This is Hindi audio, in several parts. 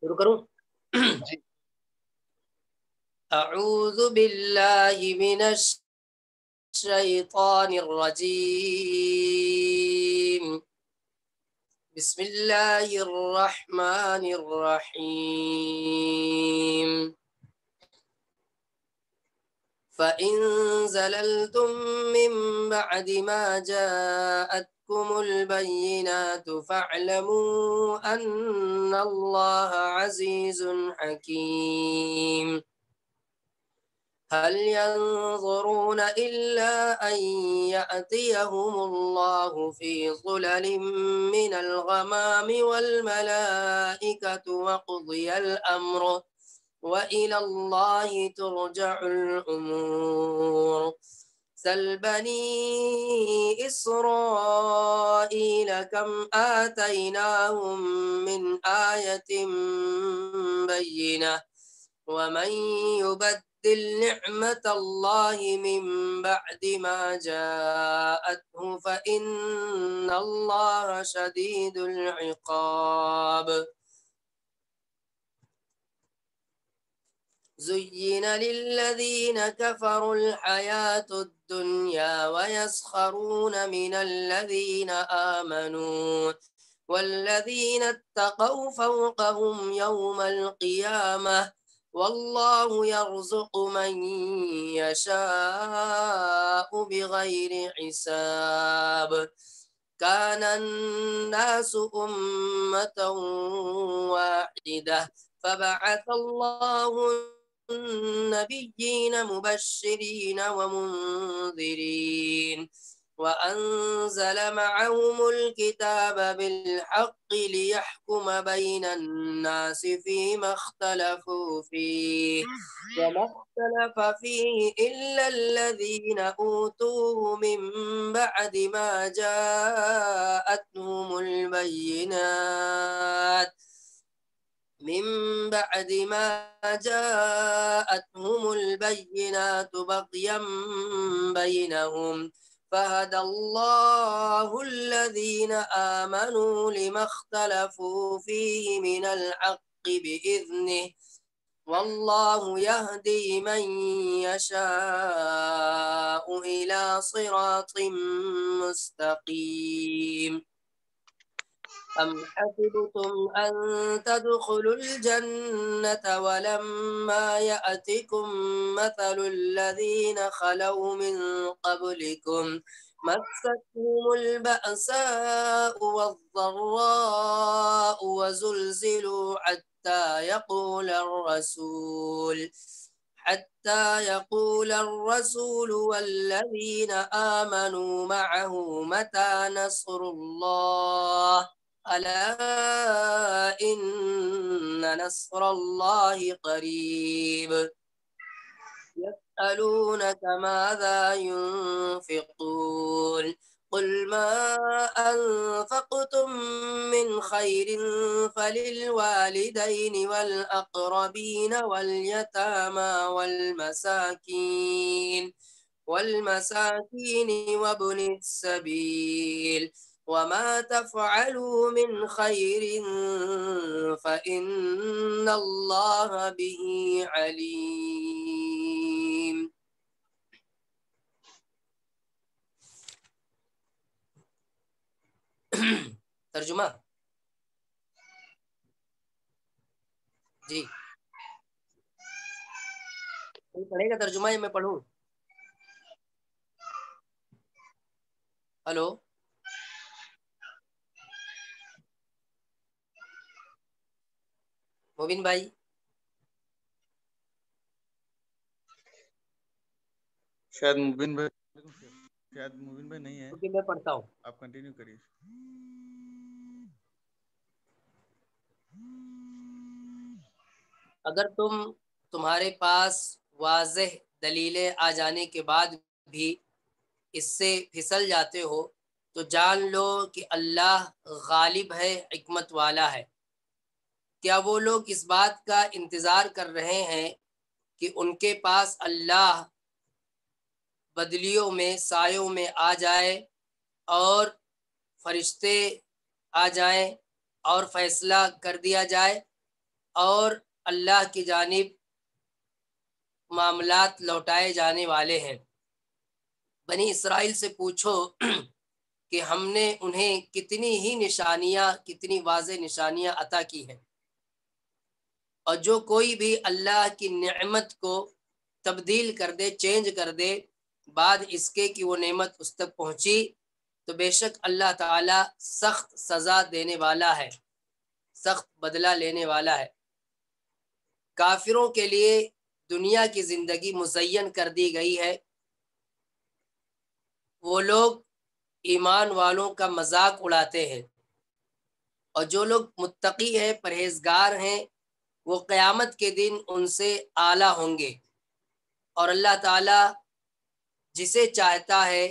شروع करूं أعوذ بالله من الشيطان الرجيم بسم الله الرحمن الرحيم فإن زللتم من بعد ما جاءت جاءتكم البينات فاعلموا أن الله عزيز حكيم هل ينظرون إلا أن يأتيهم الله في ظلل من الغمام والملائكة وقضي الأمر وإلى الله ترجع الأمور سل بني إسرائيل كم آتيناهم من آية بينة ومن يبدل نعمة الله من بعد ما جاءته فإن الله شديد العقاب زين للذين كفروا الحياة الدنيا ويسخرون من الذين آمنوا والذين اتقوا فوقهم يوم القيامة والله يرزق من يشاء بغير حساب كان الناس أمة واحدة فبعث الله النبيين مبشرين ومنذرين وأنزل معهم الكتاب بالحق ليحكم بين الناس فيما اختلفوا فيه وما اختلف فيه إلا الذين أوتوه من بعد ما جاءتهم البينات من بعد ما جاءتهم البينات بغيا بينهم فهدى الله الذين آمنوا لما اختلفوا فيه من الحق بإذنه والله يهدي من يشاء إلى صراط مستقيم أم حسبتم أن تدخلوا الجنة ولما يأتكم مثل الذين خلوا من قبلكم مستهم البأساء والضراء وزلزلوا حتى يقول الرسول حتى يقول الرسول والذين آمنوا معه متى نصر الله ألا إن نصر الله قريب يسألونك ماذا ينفقون قل ما أنفقتم من خير فللوالدين والأقربين واليتامى والمساكين والمساكين وابن السبيل وما تفعلوا من خير فإن الله به عليم ترجمة जी पढ़ेगा तर्जुमा ये मैं मोबिन भाई शायद मुबिन भाई शायद मुबिन भाई नहीं है क्योंकि मैं पढ़ता हूँ आप कंटिन्यू करिए अगर तुम तुम्हारे पास वाज दलीलें आ जाने के बाद भी इससे फिसल जाते हो तो जान लो कि अल्लाह गालिब है हमत वाला है क्या वो लोग इस बात का इंतज़ार कर रहे हैं कि उनके पास अल्लाह बदलियों में सायों में आ जाए और फरिश्ते आ जाएं और फैसला कर दिया जाए और अल्लाह की जानब मामलात लौटाए जाने वाले हैं बनी इसराइल से पूछो कि हमने उन्हें कितनी ही निशानियाँ कितनी वाज निशानियाँ अता की हैं और जो कोई भी अल्लाह की नेमत को तब्दील कर दे चेंज कर दे बाद इसके कि वो नेमत उस तक पहुंची तो बेशक अल्लाह ताला सख्त सज़ा देने वाला है सख्त बदला लेने वाला है काफिरों के लिए दुनिया की ज़िंदगी मुजयन कर दी गई है वो लोग ईमान वालों का मजाक उड़ाते हैं और जो लोग मुत्तकी हैं परहेजगार हैं वो क्यामत के दिन उनसे आला होंगे और अल्लाह ताला जिसे चाहता है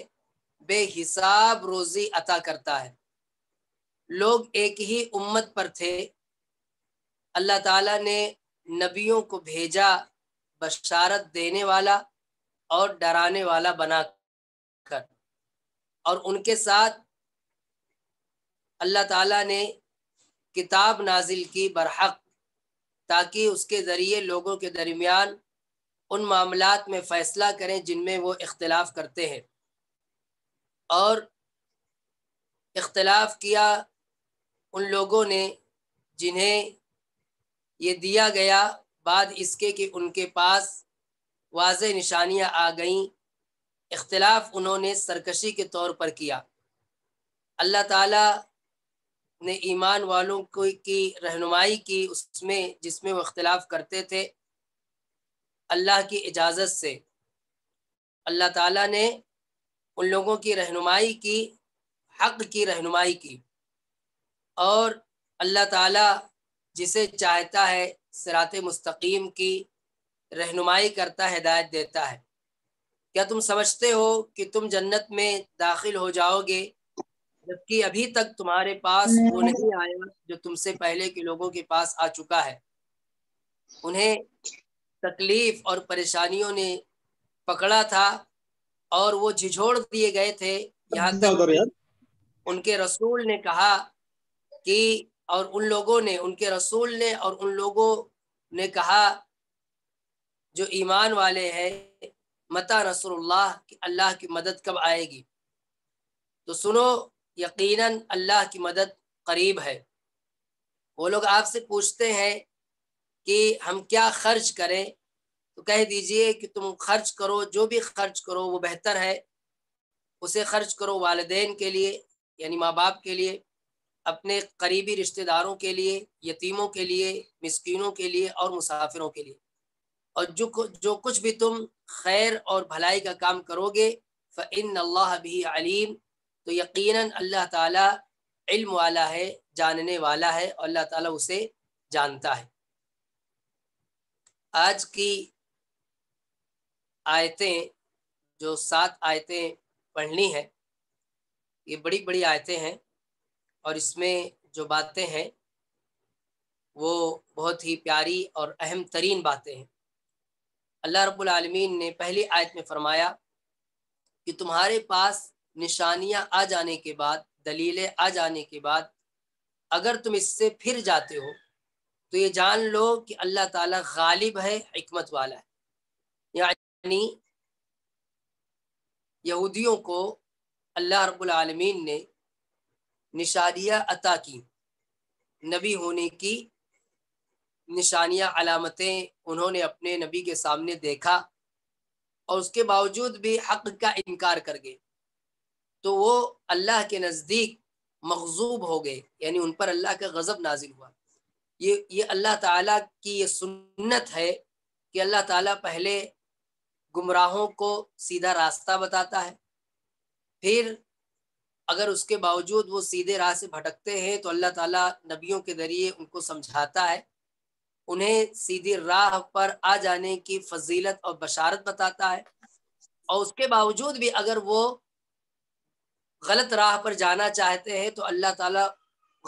बेहिसाब रोज़ी अता करता है लोग एक ही उम्मत पर थे अल्लाह ताला ने नबियों को भेजा बशारत देने वाला और डराने वाला बना कर और उनके साथ अल्लाह ताला ने किताब नाजिल की बरहक ताकि उसके ज़रिए लोगों के दरमियान उन मामला में फ़ैसला करें जिनमें वो इख्तलाफ करते हैं और इख्तलाफ किया उन लोगों ने जिन्हें ये दिया गया बाद इसके कि उनके पास वाज निशानियाँ आ गईं इख्तलाफ उन्होंने सरकशी के तौर पर किया अल्लाह ताला ने ईमान वालों को की रहनुमाई की उसमें जिसमें वो अख्तिलाफ़ करते थे अल्लाह की इजाज़त से अल्लाह ताला ने उन लोगों की रहनुमाई की हक की रहनुमाई की और अल्लाह ताला जिसे चाहता है सरात मुस्तकीम की रहनुमाई करता हिदायत देता है क्या तुम समझते हो कि तुम जन्नत में दाखिल हो जाओगे जबकि अभी तक तुम्हारे पास वो नहीं आया जो तुमसे पहले के लोगों के पास आ चुका है उन्हें तकलीफ और परेशानियों ने पकड़ा था और वो झिझोड़ दिए गए थे यहाँ तक उनके रसूल ने कहा कि और उन लोगों ने उनके रसूल ने और उन लोगों ने कहा जो ईमान वाले हैं मता रसूलुल्लाह की अल्लाह की मदद कब आएगी तो सुनो यकीनन अल्लाह की मदद करीब है वो लोग आपसे पूछते हैं कि हम क्या खर्च करें तो कह दीजिए कि तुम खर्च करो जो भी खर्च करो वो बेहतर है उसे खर्च करो वालदेन के लिए यानी माँ बाप के लिए अपने करीबी रिश्तेदारों के लिए यतीमों के लिए मिसकिनों के लिए और मुसाफिरों के लिए और जो जो कुछ भी तुम खैर और भलाई का काम करोगे इन अल्लाह भी अलीम तो यकीनन अल्लाह ताला इल्म वाला है जानने वाला है और अल्लाह ताला उसे जानता है आज की आयतें जो सात आयतें पढ़नी हैं ये बड़ी बड़ी आयतें हैं और इसमें जो बातें हैं वो बहुत ही प्यारी और अहम तरीन बातें हैं अल्लाह रब्बुल रबालमीन ने पहली आयत में फरमाया कि तुम्हारे पास निशानियां आ जाने के बाद दलीलें आ जाने के बाद अगर तुम इससे फिर जाते हो तो ये जान लो कि अल्लाह ताला गालिब है हमत वाला है यानी यहूदियों को अल्लाह रबालमीन ने निशानियाँ अता की नबी होने की निशानियाँ अलामतें उन्होंने अपने नबी के सामने देखा और उसके बावजूद भी हक का इनकार कर गए तो वो अल्लाह के नज़दीक मखजूब हो गए यानी उन पर अल्लाह का गज़ब नाजिल हुआ ये ये अल्लाह ताला की ये सुन्नत है कि अल्लाह ताला पहले गुमराहों को सीधा रास्ता बताता है फिर अगर उसके बावजूद वो सीधे राह से भटकते हैं तो अल्लाह ताला नबियों के ज़रिए उनको समझाता है उन्हें सीधी राह पर आ जाने की फजीलत और बशारत बताता है और उसके बावजूद भी अगर वो गलत राह पर जाना चाहते हैं तो अल्लाह ताला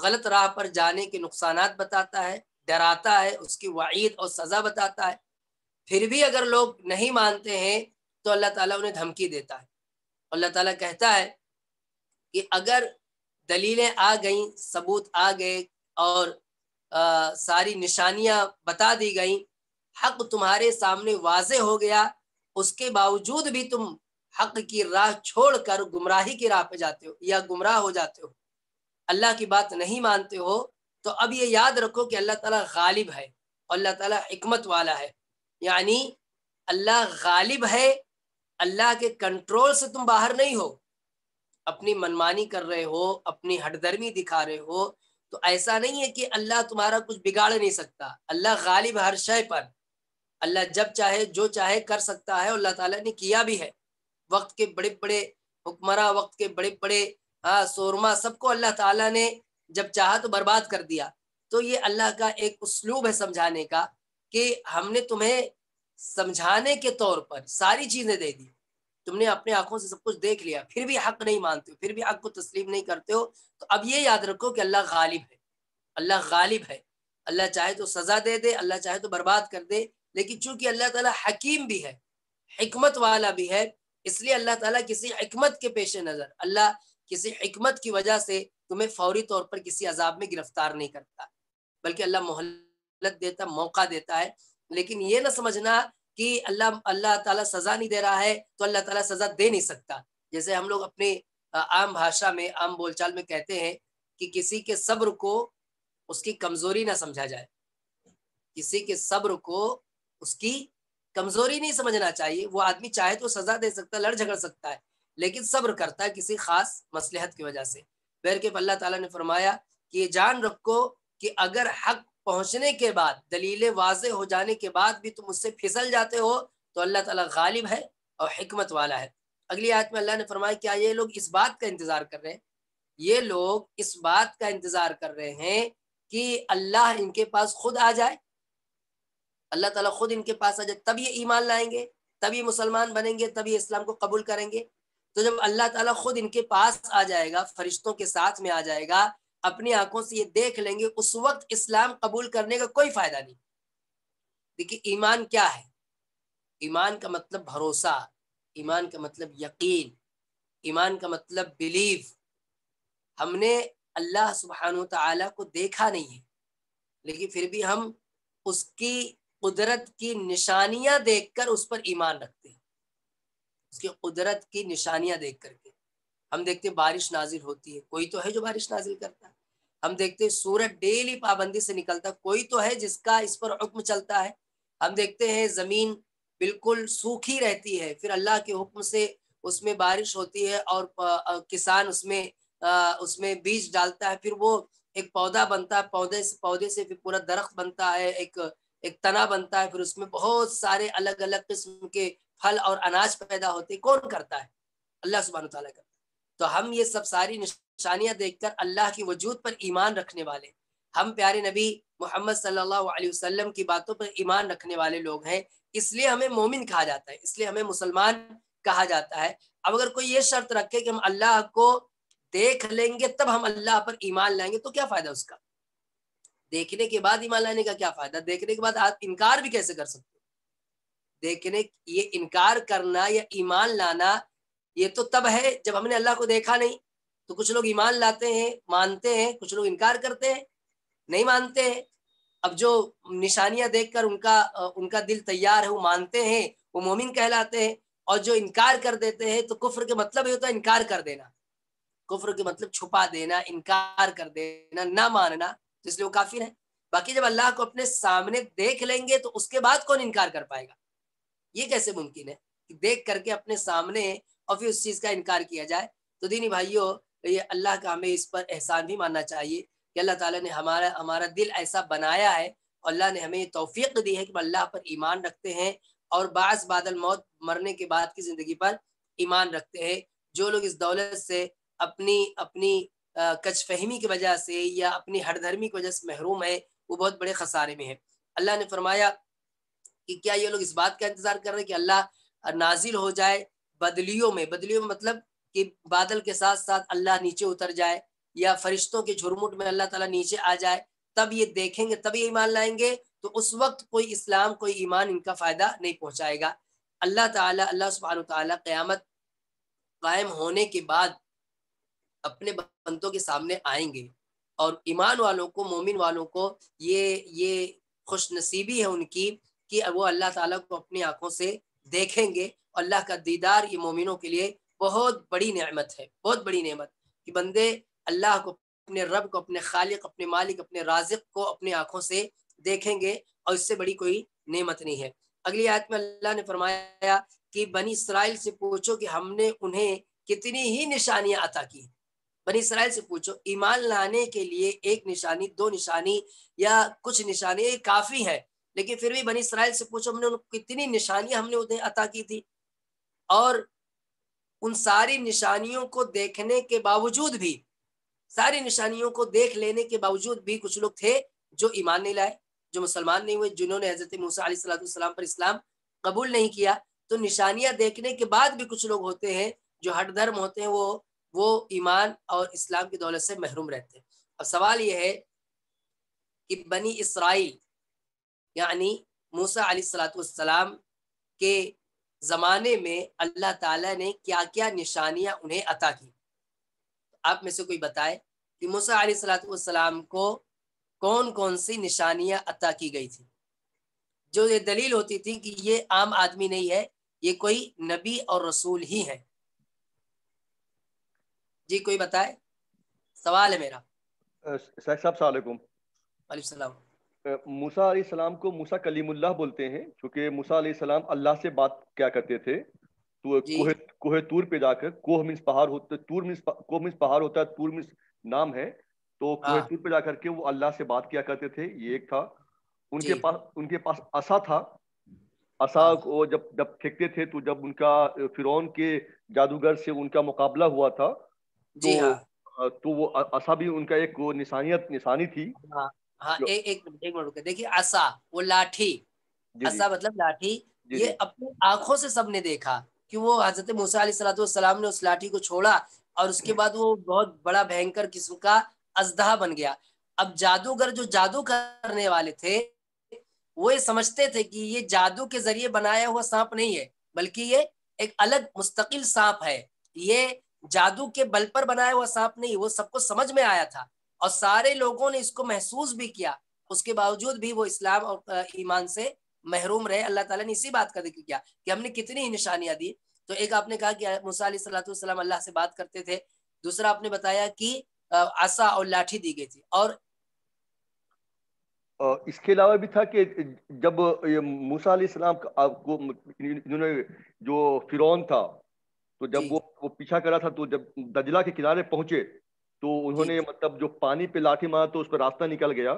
गलत राह पर जाने के नुकसान बताता है डराता है उसकी वाइद और सज़ा बताता है फिर भी अगर लोग नहीं मानते हैं तो अल्लाह ताला उन्हें धमकी देता है अल्लाह ताला कहता है कि अगर दलीलें आ गई सबूत आ गए और आ, सारी निशानियां बता दी गई हक तुम्हारे सामने वाज हो गया उसके बावजूद भी तुम हक की राह छोड़कर गुमराही की राह पे जाते हो या गुमराह हो जाते हो अल्लाह की बात नहीं मानते हो तो अब ये याद रखो कि अल्लाह ताला गालिब है और अल्लाह ताला हमत वाला है यानी अल्लाह गालिब है अल्लाह के कंट्रोल से तुम बाहर नहीं हो अपनी मनमानी कर रहे हो अपनी हटदर्मी दिखा रहे हो तो ऐसा नहीं है कि अल्लाह तुम्हारा कुछ बिगाड़ नहीं सकता अल्लाह गालिब हर शय पर अल्लाह जब चाहे जो चाहे कर सकता है अल्लाह ताला ने किया भी है वक्त के बड़े बड़े हुक्मरा वक्त के बड़े बड़े हाँ सोरमा सबको अल्लाह ताला ने जब चाहा तो बर्बाद कर दिया तो ये अल्लाह का एक उसलूब है समझाने का कि हमने तुम्हें समझाने के तौर पर सारी चीजें दे दी तुमने अपने आंखों से सब कुछ देख लिया फिर भी हक नहीं मानते हो फिर भी हक को तस्लीम नहीं करते हो तो अब ये याद रखो कि अल्लाह गालिब है अल्लाह गालिब है अल्लाह चाहे तो सजा दे दे अल्लाह चाहे तो बर्बाद कर दे लेकिन चूंकि अल्लाह तला हकीम भी है हमत वाला भी है इसलिए अल्लाह ताला किसी हमत के पेश नज़र अल्लाह किसी हमत की वजह से तुम्हें फौरी तौर पर किसी अजाब में गिरफ्तार नहीं करता बल्कि अल्लाह मोहलत देता मौका देता है लेकिन ये ना समझना कि अल्लाह अल्लाह ताला सज़ा नहीं दे रहा है तो अल्लाह ताला सज़ा दे नहीं सकता जैसे हम लोग अपने आम भाषा में आम बोलचाल में कहते हैं कि किसी के सब्र को उसकी कमज़ोरी ना समझा जाए किसी के सब्र को उसकी कमजोरी नहीं समझना चाहिए वो आदमी चाहे तो सजा दे सकता है लड़ झगड़ सकता है लेकिन सब्र करता है किसी खास मसलहत की वजह से बैर के अल्लाह तला ने फरमाया कि ये जान रखो कि अगर हक पहुंचने के बाद दलीलें वाज हो जाने के बाद भी तुम उससे फिसल जाते हो तो अल्लाह ताला गालिब है और हमत वाला है अगली आयत में अल्लाह ने फरमाया क्या ये लोग इस बात का इंतज़ार कर रहे हैं ये लोग इस बात का इंतज़ार कर रहे हैं कि अल्लाह इनके पास खुद आ जाए अल्लाह ताला खुद इनके पास आ जाए तब ये ईमान लाएंगे तब ये मुसलमान बनेंगे तब ये इस्लाम को कबूल करेंगे तो जब अल्लाह ताला खुद इनके पास आ जाएगा फरिश्तों के साथ में आ जाएगा अपनी आंखों से ये देख लेंगे उस वक्त इस्लाम कबूल करने का कोई फायदा नहीं देखिए ईमान क्या है ईमान का मतलब भरोसा ईमान का मतलब यकीन ईमान का मतलब बिलीव हमने अल्लाह सुबहान तला को देखा नहीं है लेकिन फिर भी हम उसकी कुदरत की निशानियां देखकर उस पर ईमान रखते हैं उसकी कुदरत की निशानियां देख करके हम देखते हैं बारिश नाजिल होती है कोई तो है जो बारिश नाजिल करता है हम देखते हैं सूरज डेली पाबंदी से निकलता है कोई तो है जिसका इस पर हुक्म चलता है हम देखते हैं जमीन बिल्कुल सूखी रहती है फिर अल्लाह के हुक्म से उसमें बारिश होती है और किसान उसमें उसमें बीज डालता है फिर वो एक पौधा बनता है पौधे से पौधे से फिर पूरा दरख्त बनता है एक एक तना बनता है फिर उसमें बहुत सारे अलग अलग किस्म के फल और अनाज पैदा होते कौन करता है अल्लाह सुबहान तला करता तो हम ये सब सारी निशानियां देखकर अल्लाह की वजूद पर ईमान रखने वाले हम प्यारे नबी मोहम्मद सल्लल्लाहु अलैहि वसल्लम की बातों पर ईमान रखने वाले लोग हैं इसलिए हमें मोमिन कहा जाता है इसलिए हमें मुसलमान कहा जाता है अब अगर कोई ये शर्त रखे कि हम अल्लाह को देख लेंगे तब हम अल्लाह पर ईमान लाएंगे तो क्या फ़ायदा उसका देखने के बाद ईमान लाने का क्या फायदा देखने के बाद आप इनकार भी कैसे कर सकते देखने ये इनकार करना या ईमान लाना ये तो तब है जब हमने अल्लाह को देखा नहीं तो कुछ लोग ईमान लाते हैं मानते हैं कुछ लोग इनकार करते हैं नहीं मानते हैं अब जो निशानियां देखकर उनका उनका दिल तैयार है वो मानते हैं वो मोमिन कहलाते हैं और जो इनकार कर देते हैं तो कुफर के मतलब ये होता है इनकार कर देना कुफ्र के मतलब छुपा देना इनकार कर देना ना मानना तो इसलिए वो काफिर है बाकी जब अल्लाह को अपने सामने देख लेंगे तो उसके बाद कौन इनकार कर पाएगा ये कैसे मुमकिन है कि देख करके अपने सामने और फिर उस चीज़ का इनकार किया जाए तो दीनी भाइयों ये अल्लाह का हमें इस पर एहसान भी मानना चाहिए कि अल्लाह ताला ने हमारा हमारा दिल ऐसा बनाया है और अल्लाह ने हमें ये तोफीक दी है कि अल्लाह पर ईमान रखते हैं और बास बादल मौत मरने के बाद की ज़िंदगी पर ईमान रखते हैं जो लोग इस दौलत से अपनी अपनी कच फहमी की वजह से या अपनी हरधर्मी की वजह से महरूम है वो बहुत बड़े खसारे में है अल्लाह ने फरमाया कि क्या ये लोग इस बात का इंतजार कर रहे हैं कि अल्लाह नाजिल हो जाए बदलियों में बदलियों में मतलब कि बादल के साथ साथ अल्लाह नीचे उतर जाए या फरिश्तों के झुरमुट में अल्लाह तला नीचे आ जाए तब ये देखेंगे तब ये ईमान लाएंगे तो उस वक्त कोई इस्लाम कोई ईमान इनका फ़ायदा नहीं पहुंचाएगा अल्लाह ताला अल्लाह सुबह तयामत कायम होने के बाद अपने बंतों के सामने आएंगे और ईमान वालों को मोमिन वालों को ये ये खुश नसीबी है उनकी कि वो अल्लाह ताला को अपनी आंखों से देखेंगे अल्लाह का दीदार ये मोमिनों के लिए बहुत बड़ी नेमत है बहुत बड़ी नेमत कि बंदे अल्लाह को अपने रब को अपने खालिक अपने मालिक अपने राजिक को अपनी आंखों से देखेंगे और इससे बड़ी कोई नेमत नहीं है अगली आयत में अल्लाह ने फरमाया कि बनी इसराइल से पूछो कि हमने उन्हें कितनी ही निशानियां अता की बनी इसराइल से पूछो ईमान लाने के लिए एक निशानी दो निशानी या कुछ निशानी काफी है लेकिन फिर भी बनी इसराइल से पूछो हमने उनको कितनी निशानियां हमने उन्हें अता की थी और उन सारी निशानियों को देखने के बावजूद भी सारी निशानियों को देख लेने के बावजूद भी कुछ लोग थे जो ईमान नहीं लाए जो मुसलमान नहीं हुए जिन्होंने हजरत मूसा पर इस्लाम कबूल नहीं किया तो निशानियां देखने के बाद भी कुछ लोग होते हैं जो हट धर्म होते हैं वो वो ईमान और इस्लाम की दौलत से महरूम रहते हैं अब सवाल यह है कि बनी इसराइल यानी मूसा सलाम के ज़माने में अल्लाह ताला ने क्या क्या निशानियां उन्हें अता की आप में से कोई बताए कि मूसा सलाम को कौन कौन सी निशानियां अता की गई थी जो ये दलील होती थी कि ये आम आदमी नहीं है ये कोई नबी और रसूल ही है जी कोई बताए सवाल है मेरा साहब मूसा को मूसा कलीमुल्लाह बोलते हैं क्योंकि मूसा सलाम अल्लाह से बात क्या करते थे तो कोहे कोहे तूर पे जाकर कोह मीन्स पहाड़ होते तूर मीन्स कोह मीन्स पहाड़ होता है तूर मीन्स नाम है तो कोहे हाँ। तूर पे जाकर के वो अल्लाह से बात किया करते थे ये एक था उनके पास उनके पास असा था असा हाँ। को जब जब फेंकते थे तो जब उनका फिरौन के जादूगर से उनका मुकाबला हुआ था जी तो, हाँ तो वो असा भी उनका एक वो निशानियत निशानी थी हाँ हाँ ए, एक एक मिनट रुके देखिए असा वो लाठी असा मतलब लाठी ये अपनी आंखों से सबने देखा कि वो हजरत मूसा ने उस लाठी को छोड़ा और उसके बाद वो बहुत बड़ा भयंकर किस्म का अजदहा बन गया अब जादूगर जो जादू करने वाले थे वो ये समझते थे कि ये जादू के जरिए बनाया हुआ सांप नहीं है बल्कि ये एक अलग मुस्तकिल सांप है ये जादू के बल पर बनाया हुआ सांप नहीं वो सबको समझ में आया था और सारे लोगों ने इसको महसूस भी किया उसके बावजूद भी वो इस्लाम और ईमान से महरूम रहे अल्लाह ताला ने इसी बात का जिक्र किया कि हमने कितनी निशानियां दी तो एक आपने कहा कि मूसा सलाम अल्लाह से बात करते थे दूसरा आपने बताया कि आसा और लाठी दी गई थी और इसके अलावा भी था कि जब मूसा सलाम आपको जो फिरौन था तो जब वो वो पीछा करा था तो जब दजला के किनारे पहुंचे तो उन्होंने मतलब जो पानी पे लाठी मारा तो उस पर रास्ता निकल गया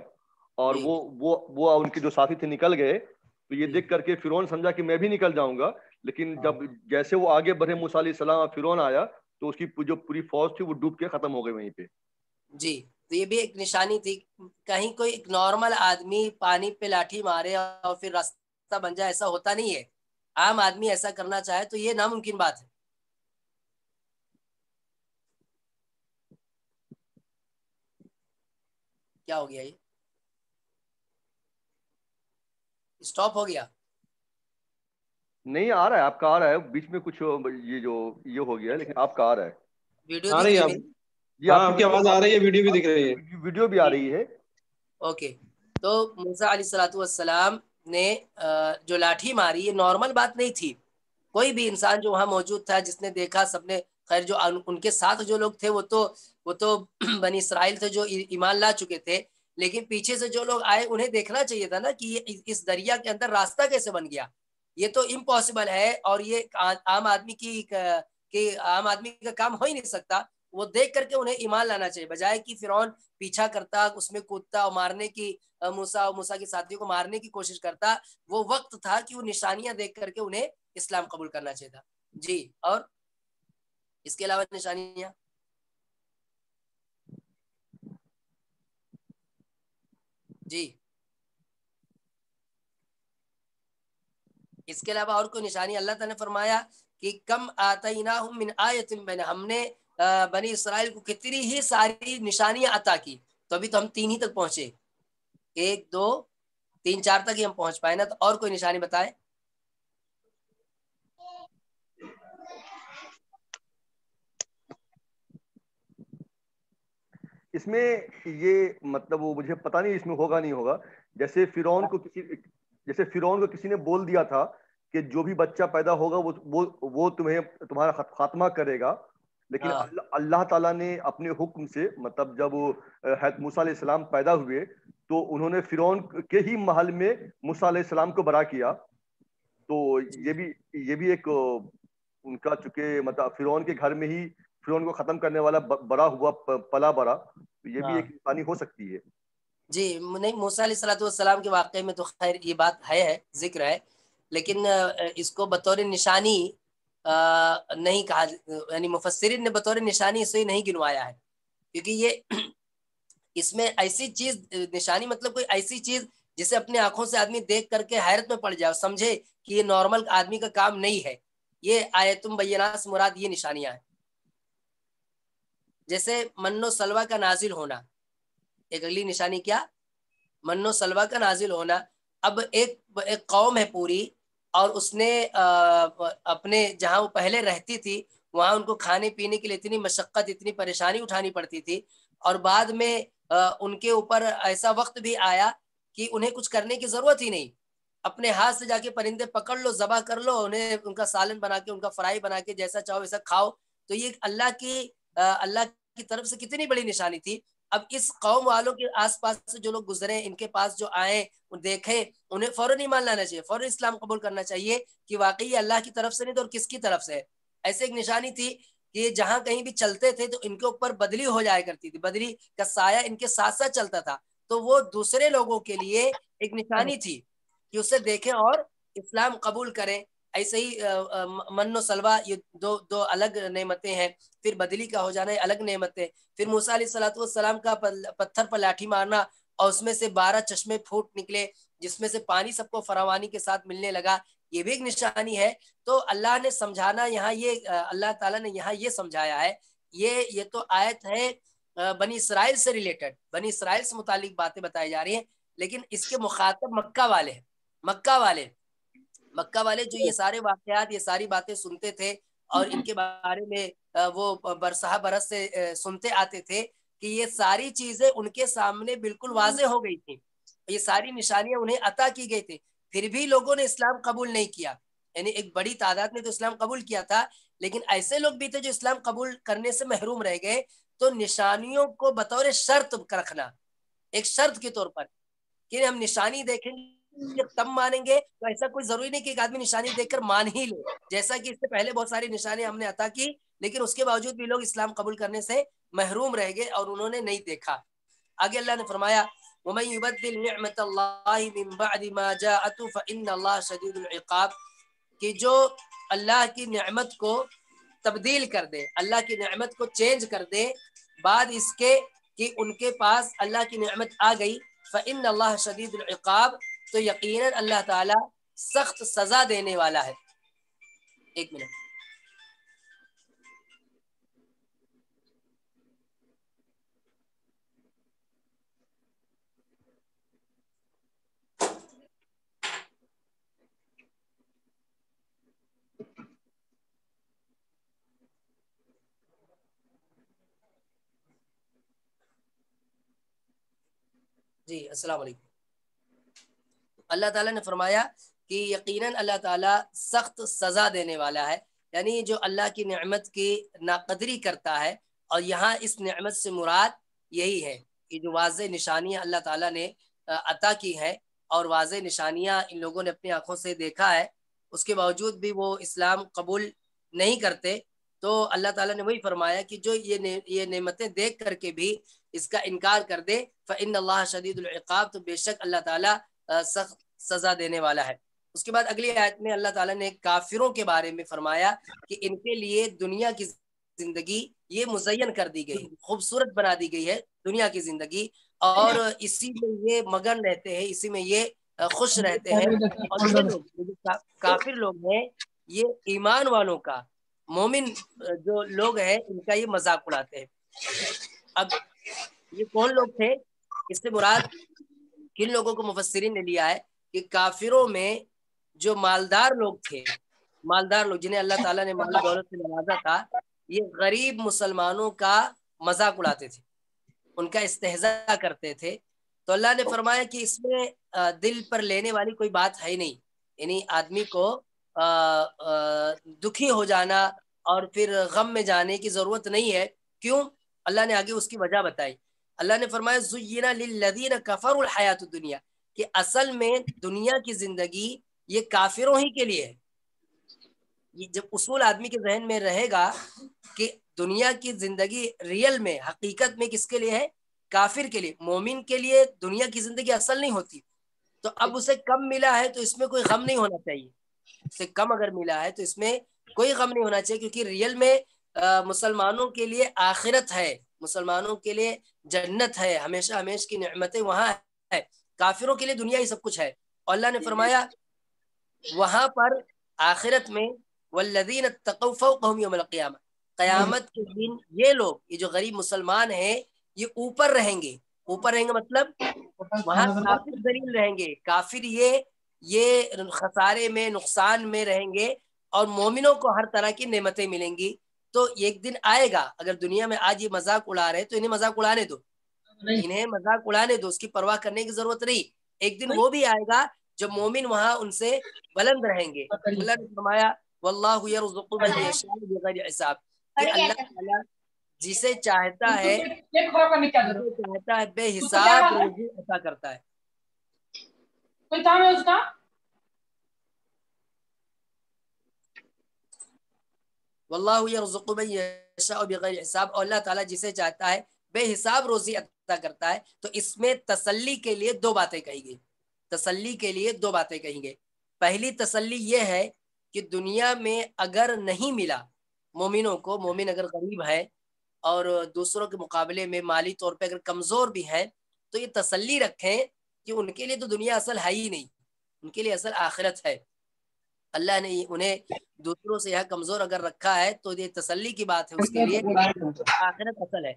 और वो वो वो उनके जो साथी थे निकल गए तो ये देख करके फिरौन समझा कि मैं भी निकल जाऊंगा लेकिन हाँ। जब जैसे वो आगे बढ़े मूसा फिरौन आया तो उसकी जो पूरी फौज थी वो डूब के खत्म हो गई वहीं पे जी तो ये भी एक निशानी थी कहीं कोई एक नॉर्मल आदमी पानी पे लाठी मारे और फिर रास्ता बन जाए ऐसा होता नहीं है आम आदमी ऐसा करना चाहे तो ये नामुमकिन बात है क्या हो गया ये स्टॉप हो गया नहीं आ रहा है आपका आ रहा है बीच में कुछ ये जो ये हो गया लेकिन आपका आ रहा है हाँ, वीडियो आ रही है जी आपकी आवाज आ रही है वीडियो भी दिख रही है वीडियो हाँ, भी आ रही है ओके तो मूसा सलाम ने जो लाठी मारी ये नॉर्मल बात नहीं थी कोई भी इंसान जो वहाँ मौजूद था जिसने देखा सबने खैर जो उनके साथ जो लोग थे वो तो वो तो बनी इसराइल थे जो ईमान ला चुके थे लेकिन पीछे से जो लोग आए उन्हें देखना चाहिए था ना कि ये इस दरिया के अंदर रास्ता कैसे बन गया ये तो इम्पॉसिबल है और ये आम आदमी की कि आम आदमी का काम हो ही नहीं सकता वो देख करके उन्हें ईमान लाना चाहिए बजाय कि फिर पीछा करता उसमें कूदता और मारने की मूसा और मूसा के साथियों को मारने की कोशिश करता वो वक्त था कि वो निशानियां देख करके उन्हें इस्लाम कबूल करना चाहिए था जी और इसके अलावा निशानियां जी इसके अलावा और कोई निशानी अल्लाह ने फरमाया कि कम आतना मिन तुम बने हमने बनी इसराइल को कितनी ही सारी निशानियां अता की तो अभी तो हम तीन ही तक पहुंचे एक दो तीन चार तक ही हम पहुंच पाए ना तो और कोई निशानी बताए इसमें ये मतलब वो मुझे पता नहीं इसमें होगा नहीं होगा जैसे फिरौन को किसी जैसे फिरौन को किसी ने बोल दिया था कि जो भी बच्चा पैदा होगा वो वो वो तुम्हें तुम्हारा खात्मा करेगा लेकिन हाँ। अल्लाह ताला ने अपने हुक्म से मतलब जब हैत मूसा इस्लाम पैदा हुए तो उन्होंने फिरौन के ही महल में मूसा इस्लाम को बड़ा किया तो ये भी ये भी एक उनका चुके मतलब फिरौन के घर में ही फिर उनको खत्म करने वाला बड़ा हुआ पला बड़ा तो ये भी हाँ। एक इंसानी हो सकती है जी नहीं मूसा सलाम के वाक़े में तो खैर ये बात है, है जिक्र है लेकिन इसको बतौर निशानी आ, नहीं कहा यानी मुफसरिन ने बतौर निशानी इसे नहीं गिनवाया है क्योंकि ये इसमें ऐसी चीज निशानी मतलब कोई ऐसी चीज जिसे अपने आंखों से आदमी देख करके हैरत में पड़ जाए समझे कि ये नॉर्मल आदमी का काम नहीं है ये आयतुम बैनास मुराद ये निशानियां हैं जैसे मन्नो सलवा का नाजिल होना एक अगली निशानी क्या मन्नो सलवा का नाजिल होना अब एक एक कौम है पूरी और उसने आ, अपने जहाँ वो पहले रहती थी वहाँ उनको खाने पीने के लिए इतनी मशक्क़त इतनी परेशानी उठानी पड़ती थी और बाद में आ, उनके ऊपर ऐसा वक्त भी आया कि उन्हें कुछ करने की ज़रूरत ही नहीं अपने हाथ से जाके परिंदे पकड़ लो जबा कर लो उन्हें उनका सालन बना के उनका फ्राई बना के जैसा चाहो वैसा खाओ तो ये अल्लाह की अल्लाह की तरफ से कितनी बड़ी निशानी थी अब इस कौम वालों के आसपास से जो लोग गुजरे इनके पास जो आए देखें उन्हें फौरन ईमान लाना चाहिए फौरन इस्लाम कबूल करना चाहिए कि वाकई अल्लाह की तरफ से नहीं तो और किसकी तरफ से ऐसे एक निशानी थी कि जहां कहीं भी चलते थे तो इनके ऊपर बदली हो जाया करती थी बदली का साया इनके साथ साथ चलता था तो वो दूसरे लोगों के लिए एक निशानी थी कि उसे देखें और इस्लाम कबूल करें ऐसे ही मनो सलवा ये दो दो अलग नेमतें हैं फिर बदली का हो जाना ये अलग नेमतें फिर मूसा सलाम का पत्थर पर लाठी मारना और उसमें से बारह चश्मे फूट निकले जिसमें से पानी सबको फरावानी के साथ मिलने लगा ये भी एक निशानी है तो अल्लाह ने समझाना यहाँ ये अल्लाह ताला ने यहाँ ये समझाया है ये ये तो आयत है बनी इसराइल से रिलेटेड बनी इसराइल से मुतालिक बातें बताई जा रही हैं लेकिन इसके मुखातब मक्का वाले हैं मक्का वाले मक्का वाले जो ये सारे वाकयात ये सारी बातें सुनते थे और हम्म। इनके बारे में वो बरसा बरस से सुनते आते थे कि ये सारी चीजें उनके सामने बिल्कुल हम्म। वाजे हो गई थी ये सारी निशानियां उन्हें अता की गई थी फिर भी लोगों ने इस्लाम कबूल नहीं किया यानी एक बड़ी तादाद ने तो इस्लाम कबूल किया था लेकिन ऐसे लोग भी थे जो इस्लाम कबूल करने से महरूम रह गए तो निशानियों को बतौर शर्त रखना एक शर्त के तौर पर कि हम निशानी देखेंगे तब मानेंगे तो ऐसा कोई जरूरी नहीं कि एक आदमी निशानी देखकर मान ही ले जैसा कि इससे पहले बहुत सारी निशानी हमने अता की लेकिन उसके बावजूद भी लोग इस्लाम कबूल करने से महरूम रह गए और उन्होंने नहीं देखा आगे अल्लाह ने फरमाया कि जो अल्लाह की नमत को तब्दील कर दे अल्लाह की नमत को चेंज कर दे बाद इसके कि उनके पास अल्लाह की नमत आ गई फ़िन अल्लाह शदीदुल्क़ाब तो यकीनन अल्लाह ताला सख्त सजा देने वाला है एक मिनट जी अस्सलाम वालेकुम अल्लाह ताला ने फरमाया कि यकीनन अल्लाह ताला सख्त सज़ा देने वाला है यानी जो अल्लाह की नमत की नाकदरी करता है और यहाँ इस नमत से मुराद यही है कि जो वाज निशानियाँ अल्लाह ताला ने अता की हैं और वाज निशानियाँ इन लोगों ने अपनी आँखों से देखा है उसके बावजूद भी वो इस्लाम कबूल नहीं करते तो अल्लाह ताला ने वही फरमाया कि जो ये ने, ये नेमतें देख करके भी इसका इनकार कर दे इन अल्लाह शदीदुल्क़ाब तो बेशक अल्लाह ताला सख्त सजा देने वाला है उसके बाद अगली आयत में अल्लाह ताला ने काफिरों के बारे में फरमाया कि इनके लिए दुनिया की जिंदगी ये मुजयन कर दी गई खूबसूरत बना दी गई है दुनिया की जिंदगी और इसी में ये मगन रहते हैं इसी में ये खुश रहते हैं और ये लोग काफिर लोग हैं ये ईमान वालों का मोमिन जो लोग हैं इनका ये मजाक उड़ाते हैं अब ये कौन लोग थे इससे मुराद किन लोगों को मुफसरी ने लिया है कि काफिरों में जो मालदार लोग थे मालदार लोग जिन्हें अल्लाह ताला ने माल दौलत से नवाजा था ये गरीब मुसलमानों का मजाक उड़ाते थे उनका इस्तेजा करते थे तो अल्लाह ने फरमाया कि इसमें दिल पर लेने वाली कोई बात है नहीं यानी आदमी को दुखी हो जाना और फिर गम में जाने की ज़रूरत नहीं है क्यों अल्लाह ने आगे उसकी वजह बताई अल्लाह ने फरमाया हयात दुनिया कि असल में दुनिया की जिंदगी ये काफिरों ही के लिए है ये जब उसूल आदमी के जहन में रहेगा कि दुनिया की जिंदगी रियल में हकीकत में किसके लिए है काफिर के लिए मोमिन के लिए दुनिया की जिंदगी असल नहीं होती तो अब उसे कम मिला है तो इसमें कोई गम नहीं होना चाहिए उसे कम अगर मिला है तो इसमें कोई गम नहीं होना चाहिए क्योंकि रियल में मुसलमानों के लिए आखिरत है मुसलमानों के लिए जन्नत है हमेशा हमेश की नमतें वहां है काफिरों के लिए दुनिया ही सब कुछ है अल्लाह ने फरमाया वहां पर आखिरत में वल्लदीन तकफ़ौम क्यामत के दिन ये लोग ये जो गरीब मुसलमान हैं ये ऊपर रहेंगे ऊपर रहेंगे मतलब वहाँ काफिर जलील रहेंगे काफिर ये ये खसारे में नुकसान में रहेंगे और मोमिनों को हर तरह की नमतें मिलेंगी तो एक दिन आएगा अगर दुनिया में आज ये मजाक उड़ा रहे तो इन्हें मजाक उड़ाने दो इन्हें मजाक उड़ाने दो उसकी परवाह करने की जरूरत नहीं एक दिन वो भी आएगा जब मोमिन वहां उनसे बुलंद रहेंगे अल्लाह तो जिसे चाहता है चाहता तो है बेहिसाब रोजी अदा करता है उसका वल्लाबैर हिसाब अल्लाह ताला जिसे चाहता है बेहिसाब रोजी अदा करता है तो इसमें तसल्ली के लिए दो बातें कही गई तसल्ली के लिए दो बातें कही गई पहली तसल्ली ये है कि दुनिया में अगर नहीं मिला मोमिनों को मोमिन अगर गरीब है और दूसरों के मुकाबले में माली तौर पे अगर कमज़ोर भी हैं तो ये तसल्ली रखें कि उनके लिए तो दुनिया असल है ही नहीं उनके लिए असल आखिरत है अल्लाह ने उन्हें दूसरों से यह कमजोर अगर रखा है तो ये तसल्ली की बात है उसके लिए आखिरत असल है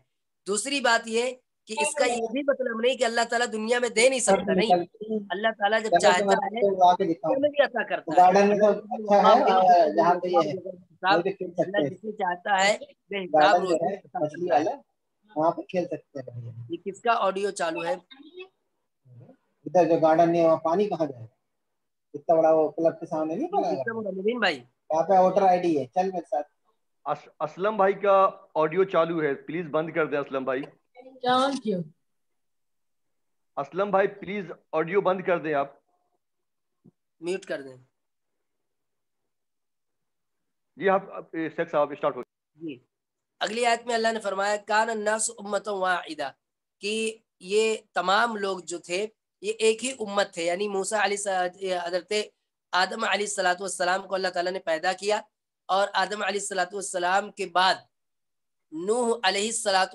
दूसरी बात यह कि इसका ये भी मतलब नहीं कि अल्लाह ताला दुनिया में दे नहीं सकता नहीं अल्लाह ताला जब चाहता है तो भी अता करता है में तो चाहता है खेल सकते हैं ये किसका ऑडियो चालू है इधर जो गार्डन है वहाँ पानी कहाँ जाएगा इतना बड़ा वो क्लब के सामने नहीं पड़ा इतना बड़ा नवीन भाई यहाँ पे वोटर आईडी है चल मेरे साथ अस, असलम भाई का ऑडियो चालू है प्लीज बंद कर दें असलम भाई थैंक यू असलम भाई प्लीज ऑडियो बंद कर दें आप म्यूट कर दें जी आप शेख साहब स्टार्ट हो जी अगली आयत में अल्लाह ने फरमाया कान नस उम्मत वाहिदा कि ये तमाम लोग जो थे ये एक ही उम्मत थे यानी मूसा हजरत आदम सलाम को अल्लाह ताला ने पैदा किया और आदम सलाम के बाद नूह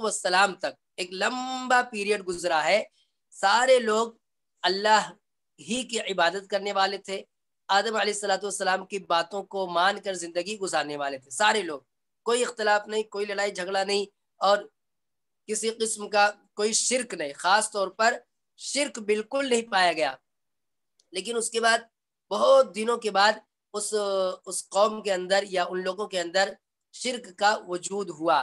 सलाम तक एक लंबा पीरियड गुजरा है सारे लोग अल्लाह ही की इबादत करने वाले थे आदम सलाम की बातों को मान कर ज़िंदगी गुजारने वाले थे सारे लोग कोई इख्तलाफ नहीं कोई लड़ाई झगड़ा नहीं और किसी किस्म का कोई शिरक नहीं ख़ास तौर पर शिरक बिल्कुल नहीं पाया गया लेकिन उसके बाद बहुत दिनों के बाद उस उस कौम के अंदर या उन लोगों के अंदर शिरक का वजूद हुआ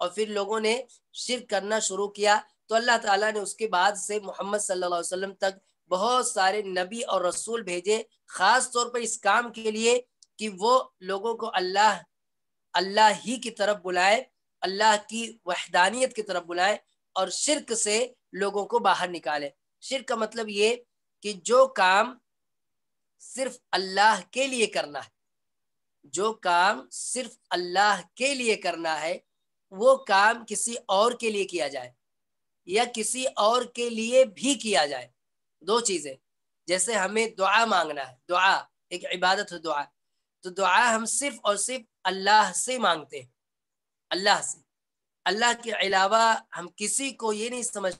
और फिर लोगों ने शिरक करना शुरू किया तो अल्लाह ताला ने उसके बाद से मोहम्मद सल्लल्लाहु अलैहि वसल्लम तक बहुत सारे नबी और रसूल भेजे खास तौर पर इस काम के लिए कि वो लोगों को अल्लाह अल्लाह ही की तरफ बुलाए अल्लाह की वहदानियत की तरफ बुलाए और शिरक से लोगों को बाहर निकाले शिर का मतलब ये कि जो काम सिर्फ अल्लाह के लिए करना है जो काम सिर्फ अल्लाह के लिए करना है वो काम किसी और के लिए किया जाए या किसी और के लिए भी किया जाए दो चीजें जैसे हमें दुआ मांगना है दुआ एक इबादत हो दुआ तो दुआ हम सिर्फ और सिर्फ अल्लाह से मांगते हैं अल्लाह से अल्लाह के अलावा हम किसी को ये नहीं समझ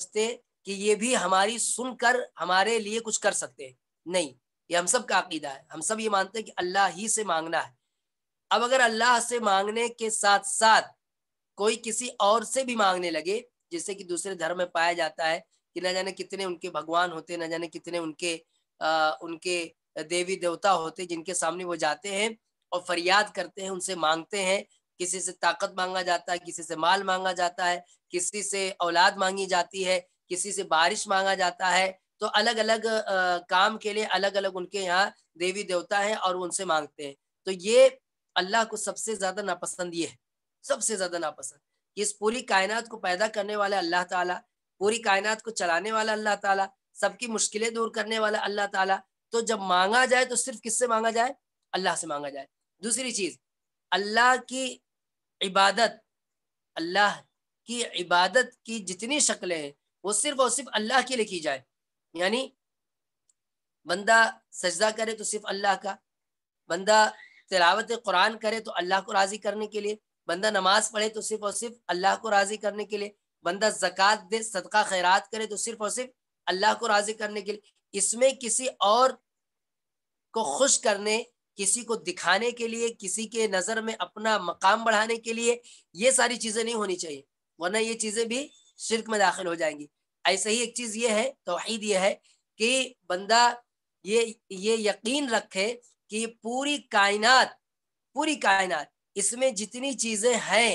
समझते कि ये भी हमारी सुनकर हमारे लिए कुछ कर सकते हैं नहीं ये हम सब का अकीदा है हम सब ये मानते हैं कि अल्लाह ही से मांगना है अब अगर अल्लाह से मांगने के साथ साथ कोई किसी और से भी मांगने लगे जैसे कि दूसरे धर्म में पाया जाता है कि न जाने कितने उनके भगवान होते न जाने कितने उनके आ, उनके देवी देवता होते जिनके सामने वो जाते हैं और फरियाद करते हैं उनसे मांगते हैं किसी से ताकत मांगा जाता है किसी से माल मांगा जाता है किसी से औलाद मांगी जाती है किसी से बारिश मांगा जाता है तो अलग अलग काम के लिए अलग अलग उनके यहाँ देवी देवता हैं और उनसे मांगते हैं तो ये अल्लाह को सबसे ज्यादा नापसंद ये है सबसे ज्यादा नापसंद इस पूरी कायनात को पैदा करने वाला अल्लाह ताला पूरी कायनात को चलाने वाला अल्लाह ताला सबकी मुश्किलें दूर करने वाला अल्लाह ताला तो जब मांगा जाए तो सिर्फ किससे मांगा जाए अल्लाह से मांगा जाए दूसरी चीज अल्लाह की इबादत अल्लाह की इबादत की जितनी शक्लें हैं वो सिर्फ और सिर्फ अल्लाह के लिए की जाए यानी बंदा सजदा करे तो सिर्फ अल्लाह का बंदा तिलावत कुरान करे तो अल्लाह को राज़ी करने के लिए बंदा नमाज पढ़े तो सिर्फ और सिर्फ अल्लाह को राज़ी करने के लिए बंदा जक़ात दे सदका खैरात करे तो सिर्फ और सिर्फ अल्लाह को राज़ी करने के लिए इसमें किसी और को खुश करने किसी को दिखाने के लिए किसी के नज़र में अपना मकाम बढ़ाने के लिए ये सारी चीज़ें नहीं होनी चाहिए वरना ये चीज़ें भी शिरक में दाखिल हो जाएंगी ऐसे ही एक चीज़ ये है तोहहीद ये है कि बंदा ये ये यकीन रखे कि पूरी कायनात पूरी कायनात इसमें जितनी चीज़ें हैं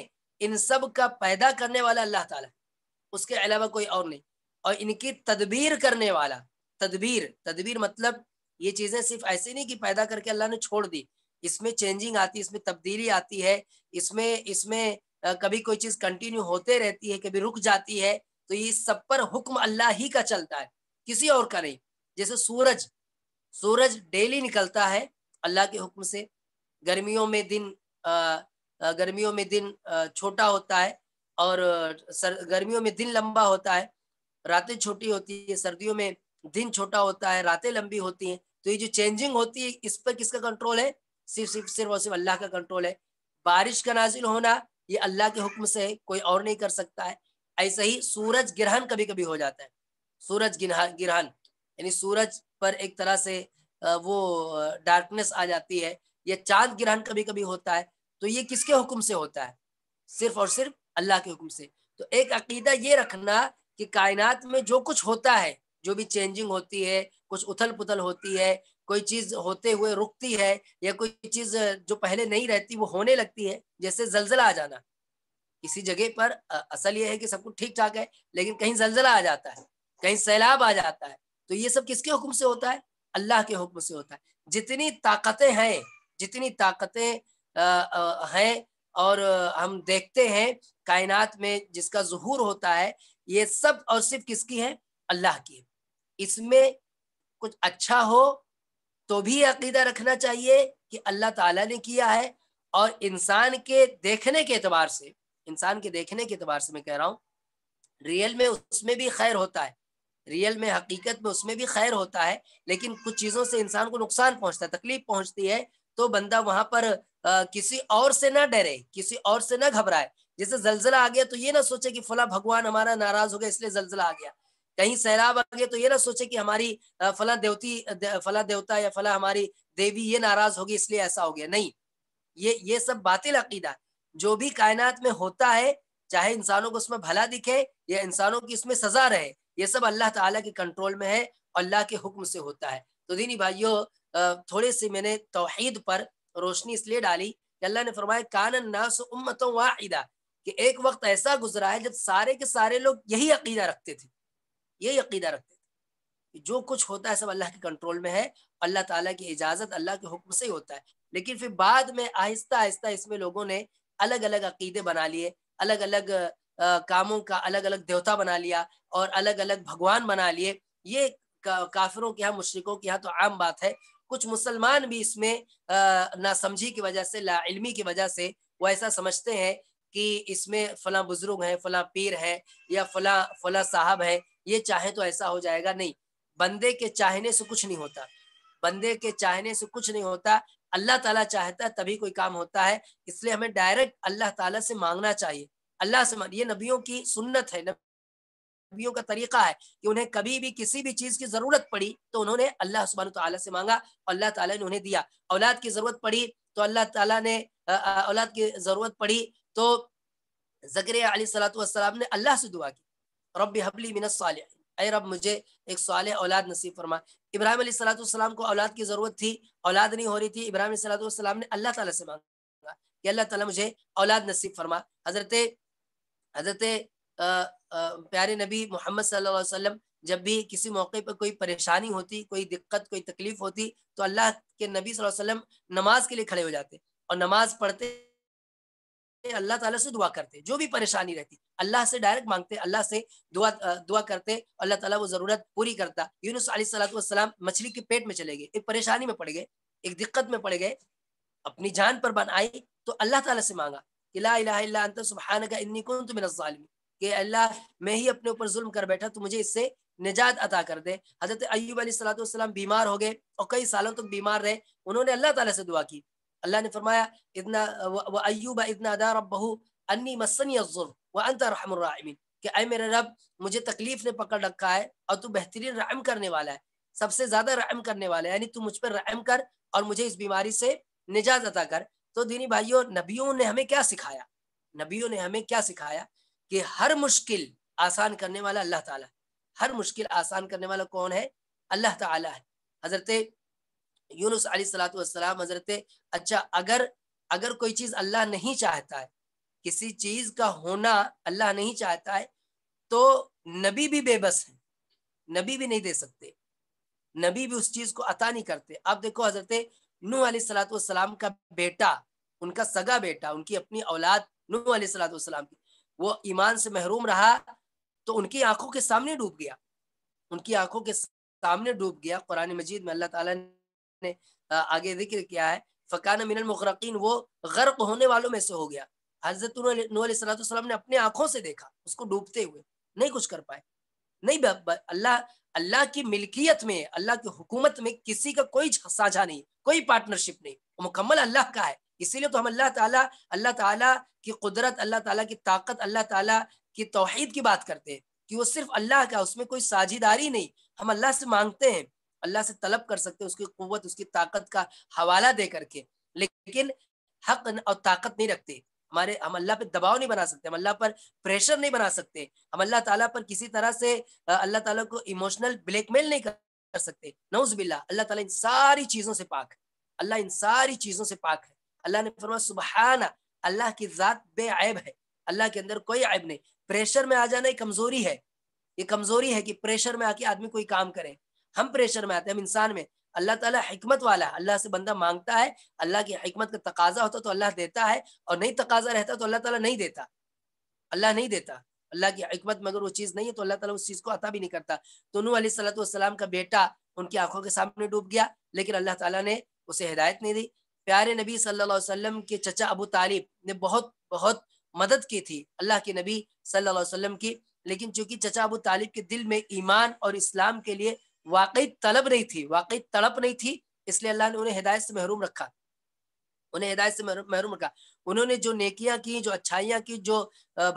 इन सब का पैदा करने वाला अल्लाह ताला उसके अलावा कोई और नहीं और इनकी तदबीर करने वाला तदबीर तदबीर मतलब ये चीजें सिर्फ ऐसे नहीं कि पैदा करके अल्लाह ने छोड़ दी इसमें चेंजिंग आती है इसमें तब्दीली आती है इसमें इसमें कभी कोई चीज कंटिन्यू होते रहती है कभी रुक जाती है तो ये सब पर हुक्म अल्लाह ही का चलता है किसी और का नहीं जैसे सूरज सूरज डेली निकलता है अल्लाह के हुक्म से गर्मियों में दिन गर्मियों में दिन छोटा होता है और सर गर्मियों में दिन लंबा होता है रातें छोटी होती है सर्दियों में दिन छोटा होता है रातें लंबी होती हैं तो ये जो चेंजिंग होती है इस पर किसका कंट्रोल है सिर्फ सिर्फ सिर्फ और सिर्फ अल्लाह का कंट्रोल है बारिश का नाजिल होना ये अल्लाह के हुक्म से है कोई और नहीं कर सकता है ऐसे ही सूरज ग्रहण कभी कभी हो जाता है सूरज ग्रहण यानी सूरज पर एक तरह से वो डार्कनेस आ जाती है या चांद ग्रहण कभी कभी होता है तो ये किसके हुक्म से होता है सिर्फ और सिर्फ अल्लाह के हुक्म से तो एक अकीदा ये रखना कि कायनात में जो कुछ होता है जो भी चेंजिंग होती है कुछ उथल पुथल होती है कोई चीज होते हुए रुकती है या कोई चीज जो पहले नहीं रहती वो होने लगती है जैसे जलजला आ जाना किसी जगह पर असल ये है कि सब कुछ ठीक ठाक है लेकिन कहीं जलजला आ जाता है कहीं सैलाब आ जाता है तो ये सब किसके हुक्म से होता है अल्लाह के हुक्म से होता है जितनी ताकतें हैं जितनी ताकतें हैं और हम देखते हैं कायनात में जिसका जहूर होता है ये सब और सिर्फ किसकी है अल्लाह की है इसमें कुछ अच्छा हो तो भी अकीदा रखना चाहिए कि अल्लाह ताला ने किया है और इंसान के देखने के एतबार से इंसान के देखने के एतबार से मैं कह रहा हूँ रियल में उसमें भी खैर होता है रियल में हकीकत में उसमें भी खैर होता है लेकिन कुछ चीज़ों से इंसान को नुकसान पहुंचता है तकलीफ पहुँचती है तो बंदा वहां पर आ, किसी और से ना डरे किसी और से ना घबराए जैसे जलजिला आ गया तो ये ना सोचे कि फला भगवान हमारा नाराज हो गया इसलिए जलजिला आ गया कहीं सैलाब आ गया तो ये ना सोचे कि हमारी फला देवती फला देवता या फला हमारी देवी ये नाराज होगी इसलिए ऐसा हो गया नहीं ये ये सब बातिल अकीदा जो भी कायनात में होता है चाहे इंसानों को उसमें भला दिखे या इंसानों की इसमें सजा रहे ये सब अल्लाह ताला के कंट्रोल में है और अल्लाह के हुक्म से होता है तो दीनी भाइयों थोड़े से मैंने तोहहीद पर रोशनी इसलिए डाली कि अल्लाह ने फरमाया कान नास उम्मतों वाहिदा कि एक वक्त ऐसा गुजरा है जब सारे के सारे लोग यही अकीदा रखते थे ये यकीदा रखते थे जो कुछ होता है सब अल्लाह के कंट्रोल में है अल्लाह ताला की इजाज़त अल्लाह के हुक्म से ही होता है लेकिन फिर बाद में आहिस्ता आहिस्ता इसमें लोगों ने अलग अलग अकीदे बना लिए अलग अलग कामों का अलग अलग देवता बना लिया और अलग अलग भगवान बना लिए ये काफिरों के यहाँ मुशरकों के यहाँ तो आम बात है कुछ मुसलमान भी इसमें नासमझी की वजह से इल्मी की वजह से वो ऐसा समझते हैं कि इसमें फला बुजुर्ग हैं फला पीर है या फला फला साहब हैं ये चाहे तो ऐसा हो जाएगा नहीं बंदे के चाहने से कुछ नहीं होता बंदे के चाहने से कुछ नहीं होता अल्लाह ताला चाहता है तभी कोई काम होता है इसलिए हमें डायरेक्ट अल्लाह ताला से मांगना चाहिए अल्लाह से ये नबियों की सुन्नत है नबियों का तरीका है कि उन्हें कभी भी किसी भी चीज़ की ज़रूरत पड़ी तो उन्होंने अल्लाह सुबह तला से मांगा और अल्लाह तला ने उन्हें दिया औलाद की ज़रूरत पड़ी तो अल्लाह तला ने औलाद की ज़रूरत पड़ी तो जकर सलात ने अल्लाह से दुआ की रब हबली मिनत साल अरे रब मुझे एक साल औलाद नसीब फरमा इब्राहिम सलाम को औलाद की ज़रूरत थी औलाद नहीं हो रही थी इब्राहिम सलाम ने अल्लाह ताला से मांगा कि अल्लाह ताला मुझे औलाद नसीब फरमा हज़रत हज़रत प्यारे नबी मोहम्मद सल्लल्लाहु जब भी किसी मौके पर कोई परेशानी होती कोई दिक्कत कोई तकलीफ होती तो अल्लाह के नबी वसल्लम नमाज के लिए खड़े हो जाते और नमाज पढ़ते अल्लाह ताला से दुआ करते जो भी परेशानी रहती अल्लाह से डायरेक्ट मांगते अल्लाह से दुआ दुआ करते अल्लाह ताला वो ज़रूरत पूरी करता यूनुस सलाम मछली के पेट में चले गए एक परेशानी में पड़ गए एक दिक्कत में पड़ गए अपनी जान पर बन आई तो अल्लाह ताला से मांगा कि ला इला अंत इन्नी अल्लाह मैं ही अपने ऊपर जुल्म कर बैठा तो मुझे इससे निजात अता कर दे हजरत अयूब सलाम बीमार हो गए और कई सालों तक बीमार रहे उन्होंने अल्लाह ताला से दुआ की अल्लाह ने फरमाया इतना कि मेरे रब मुझे तकलीफ ने पकड़ रखा है और तू बेहतरीन रहम करने वाला है सबसे ज्यादा रहम करने वाला है यानी तू मुझ पर रहम कर और मुझे इस बीमारी से निजात अदा कर तो दीनी भाइयों नबियों ने हमें क्या सिखाया नबियों ने हमें क्या सिखाया कि हर मुश्किल आसान करने वाला अल्लाह ताला हर मुश्किल आसान करने वाला कौन है अल्लाह ताला है हजरत यूनुस अली सलात वसलाम हजरत अच्छा अगर अगर कोई चीज़ अल्लाह नहीं चाहता है किसी चीज़ का होना अल्लाह नहीं चाहता है तो नबी भी बेबस है नबी भी नहीं दे सकते नबी भी उस चीज़ को अता नहीं करते अब देखो हजरत नू सलाम का बेटा उनका सगा बेटा उनकी अपनी औलाद नू सलाम की वो ईमान से महरूम रहा तो उनकी आंखों के सामने डूब गया उनकी आंखों के सामने डूब गया कुरान मजीद में अल्लाह ताला ने आगे जिक्र किया है फ़कान मिनल मुखरकिन वो गर्क होने वालों में से हो गया हजरत नूसलाम ने अपने आंखों से देखा उसको डूबते हुए नहीं कुछ कर पाए नहीं अल्लाह अल्लाह की मिल्कियत में अल्लाह की हुकूमत में किसी का कोई साझा नहीं कोई पार्टनरशिप नहीं मुकम्मल अल्लाह का है इसीलिए तो हम अल्लाह ताला अल्लाह ताला की कुदरत अल्लाह ताला की ताकत अल्लाह ताला की तोहहीद की बात करते हैं कि वो सिर्फ अल्लाह का उसमें कोई साझेदारी नहीं हम अल्लाह से मांगते हैं अल्लाह से तलब कर सकते हैं उसकी कुत उसकी ताकत का हवाला दे करके लेकिन हक और ताकत नहीं रखते हमारे हम अल्लाह पे दबाव नहीं बना सकते हम अल्लाह पर प्रेशर नहीं बना सकते हम अल्लाह ताला पर किसी तरह से अल्लाह ताला को इमोशनल ब्लैकमेल नहीं कर सकते बिल्ला अल्लाह ताला इन सारी चीज़ों से पाक अल्लाह इन सारी चीज़ों से पाक है अल्लाह ने फरमाया सुबहाना अल्लाह की ज़ात बेऐब है अल्लाह के अंदर कोई ऐब नहीं प्रेशर में आ जाना एक कमज़ोरी है ये कमज़ोरी है कि प्रेशर में आके आदमी कोई काम करे हम प्रेशर में आते हैं हम इंसान में अल्लाह ताला हिकमत वाला है अल्लाह से बंदा मांगता है अल्लाह की हिकमत का तकाजा होता तो अल्लाह देता है और नहीं तकाजा रहता तो अल्लाह ताला नहीं देता अल्लाह नहीं देता अल्लाह की हिकमत में अगर वो चीज़ नहीं है तो अल्लाह ताला उस चीज़ को अता भी नहीं करता तो नू सलाम का बेटा उनकी आंखों के सामने डूब गया लेकिन अल्लाह ताला ने उसे हिदायत नहीं दी प्यारे नबी सल्लल्लाहु अलैहि वसल्लम के चचा अबू तालिब ने बहुत बहुत मदद की थी अल्लाह के नबी सल्लल्लाहु अलैहि वसल्लम की लेकिन चूंकि चचा अबू तालिब के दिल में ईमान और इस्लाम के लिए वाकई तलब नहीं थी वाकई तड़प नहीं थी इसलिए अल्लाह ने उन्हें हिदायत से महरूम रखा उन्हें हिदायत से महरूम रखा उन्होंने जो नेकियां की जो अच्छाइयां की जो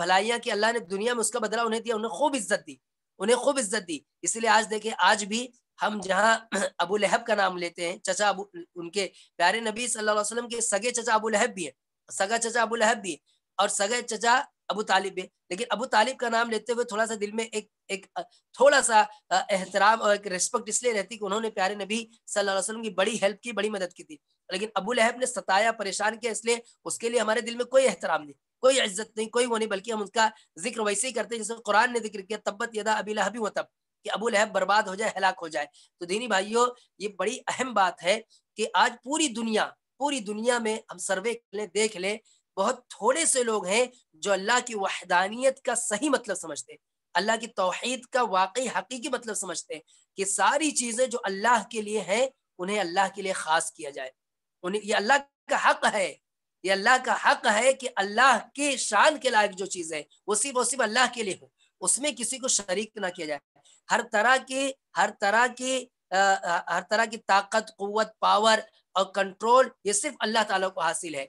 भलाइयां की अल्लाह ने दुनिया में उसका बदला उन्हें दिया उन्हें खूब इज्जत दी उन्हें खूब इज्जत दी इसलिए आज देखे आज भी हम जहाँ अबू लहब का नाम लेते हैं चचा अबू उनके प्यारे नबी सल्लल्लाहु अलैहि वसल्लम के सगे चचा अबू लहब भी है सगा चचा अबू लहब भी है और सगे चचा अबू तालिब है लेकिन अबू तालिब का नाम लेते हुए थोड़ा सा दिल में एक एक थोड़ा सा एहतराम और एक रिस्पेक्ट इसलिए रहती कि उन्होंने प्यारे नबी सल्लल्लाहु अलैहि की बड़ी हेल्प की बड़ी मदद की थी लेकिन अबू लहब ने सताया परेशान किया इसलिए उसके लिए हमारे दिल में कोई एहतराम नहीं कोई इज्जत नहीं कोई वो नहीं बल्कि हम उनका जिक्र वैसे ही करते हैं जैसे कुरान ने जिक्र किया तब्बत यदा अबी लहबी व तब कि अबू लहब बर्बाद हो जाए हलाक हो जाए तो दीनी भाइयों ये बड़ी अहम बात है कि आज पूरी दुनिया पूरी दुनिया में हम सर्वे कर लें देख लें बहुत थोड़े से लोग हैं जो अल्लाह की वहदानियत का सही मतलब समझते हैं अल्लाह की तोहद का वाकई हकीकी मतलब समझते हैं कि सारी चीज़ें जो अल्लाह के लिए हैं उन्हें अल्लाह के लिए ख़ास किया जाए उन्हें ये अल्लाह का हक है ये अल्लाह का हक है कि अल्लाह के शान के लायक जो चीज़ें वो सिर्फ और सिर्फ अल्लाह के लिए हो उसमें किसी को शरीक ना किया जाए हर तरह के हर तरह के आ, हर तरह की ताकत कुत पावर और कंट्रोल ये सिर्फ अल्लाह ताला को हासिल है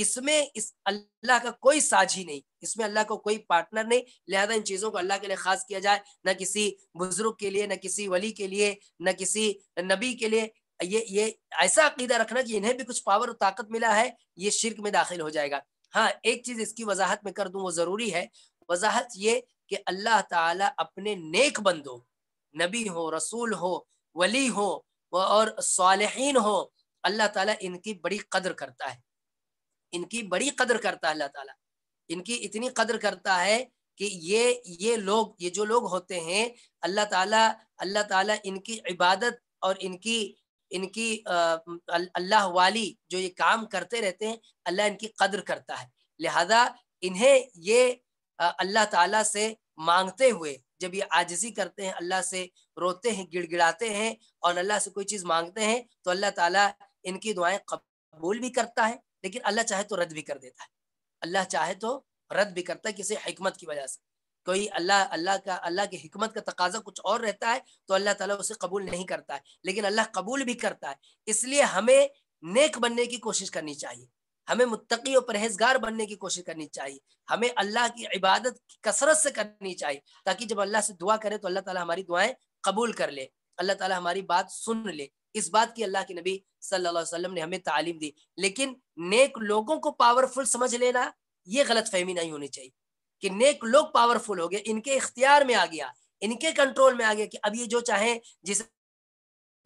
इसमें इस अल्लाह का कोई साझी नहीं इसमें अल्लाह का को कोई पार्टनर नहीं लिहाजा इन चीज़ों को अल्लाह के लिए खास किया जाए ना किसी बुजुर्ग के लिए ना किसी वली के लिए ना किसी नबी के लिए ये ये ऐसा अकीदा रखना कि इन्हें भी कुछ पावर और ताकत मिला है ये शिरक में दाखिल हो जाएगा हाँ एक चीज़ इसकी वजाहत में कर दू वो ज़रूरी है वजाहत ये कि अल्लाह ताला अपने नेक बंदो नबी हो रसूल हो वली हो और सालहीन हो अल्लाह ताला इनकी बड़ी कदर करता है इनकी बड़ी कदर करता है अल्लाह ताला इनकी इतनी कदर करता है कि ये ये लोग ये जो लोग होते हैं अल्लाह ताला अल्लाह ताला इनकी इबादत और इनकी इनकी अल्लाह वाली जो ये काम करते रहते हैं अल्लाह इनकी कदर करता है लिहाजा इन्हें ये अल्लाह ताला से मांगते हुए जब ये आजजी करते हैं अल्लाह से रोते हैं गिड़गिड़ाते हैं और अल्लाह से कोई चीज़ मांगते हैं तो अल्लाह ताला इनकी दुआएं कबूल भी करता है लेकिन अल्लाह चाहे तो रद्द भी कर देता है अल्लाह चाहे तो रद्द भी करता है किसी हमत की वजह से कोई अल्लाह अल्लाह का अल्लाह की हमत का तकाजा कुछ और रहता है तो अल्लाह ताला उसे कबूल नहीं करता है लेकिन अल्लाह कबूल भी करता है इसलिए हमें नेक बनने की कोशिश करनी चाहिए हमें मुतकी और परहेजगार बनने की कोशिश करनी चाहिए हमें अल्लाह की इबादत की कसरत से करनी चाहिए ताकि जब अल्लाह से दुआ करें तो अल्लाह तला हमारी दुआएं कबूल कर ले अल्लाह तला हमारी बात सुन ले इस बात की अल्लाह के नबी सल्लाम ने हमें तालीम दी लेकिन नेक लोगों को पावरफुल समझ लेना ये गलत फहमी नहीं होनी चाहिए कि नेक लोग पावरफुल हो गए इनके इख्तियार में आ गया इनके कंट्रोल में आ गया कि अब ये जो चाहे जिसे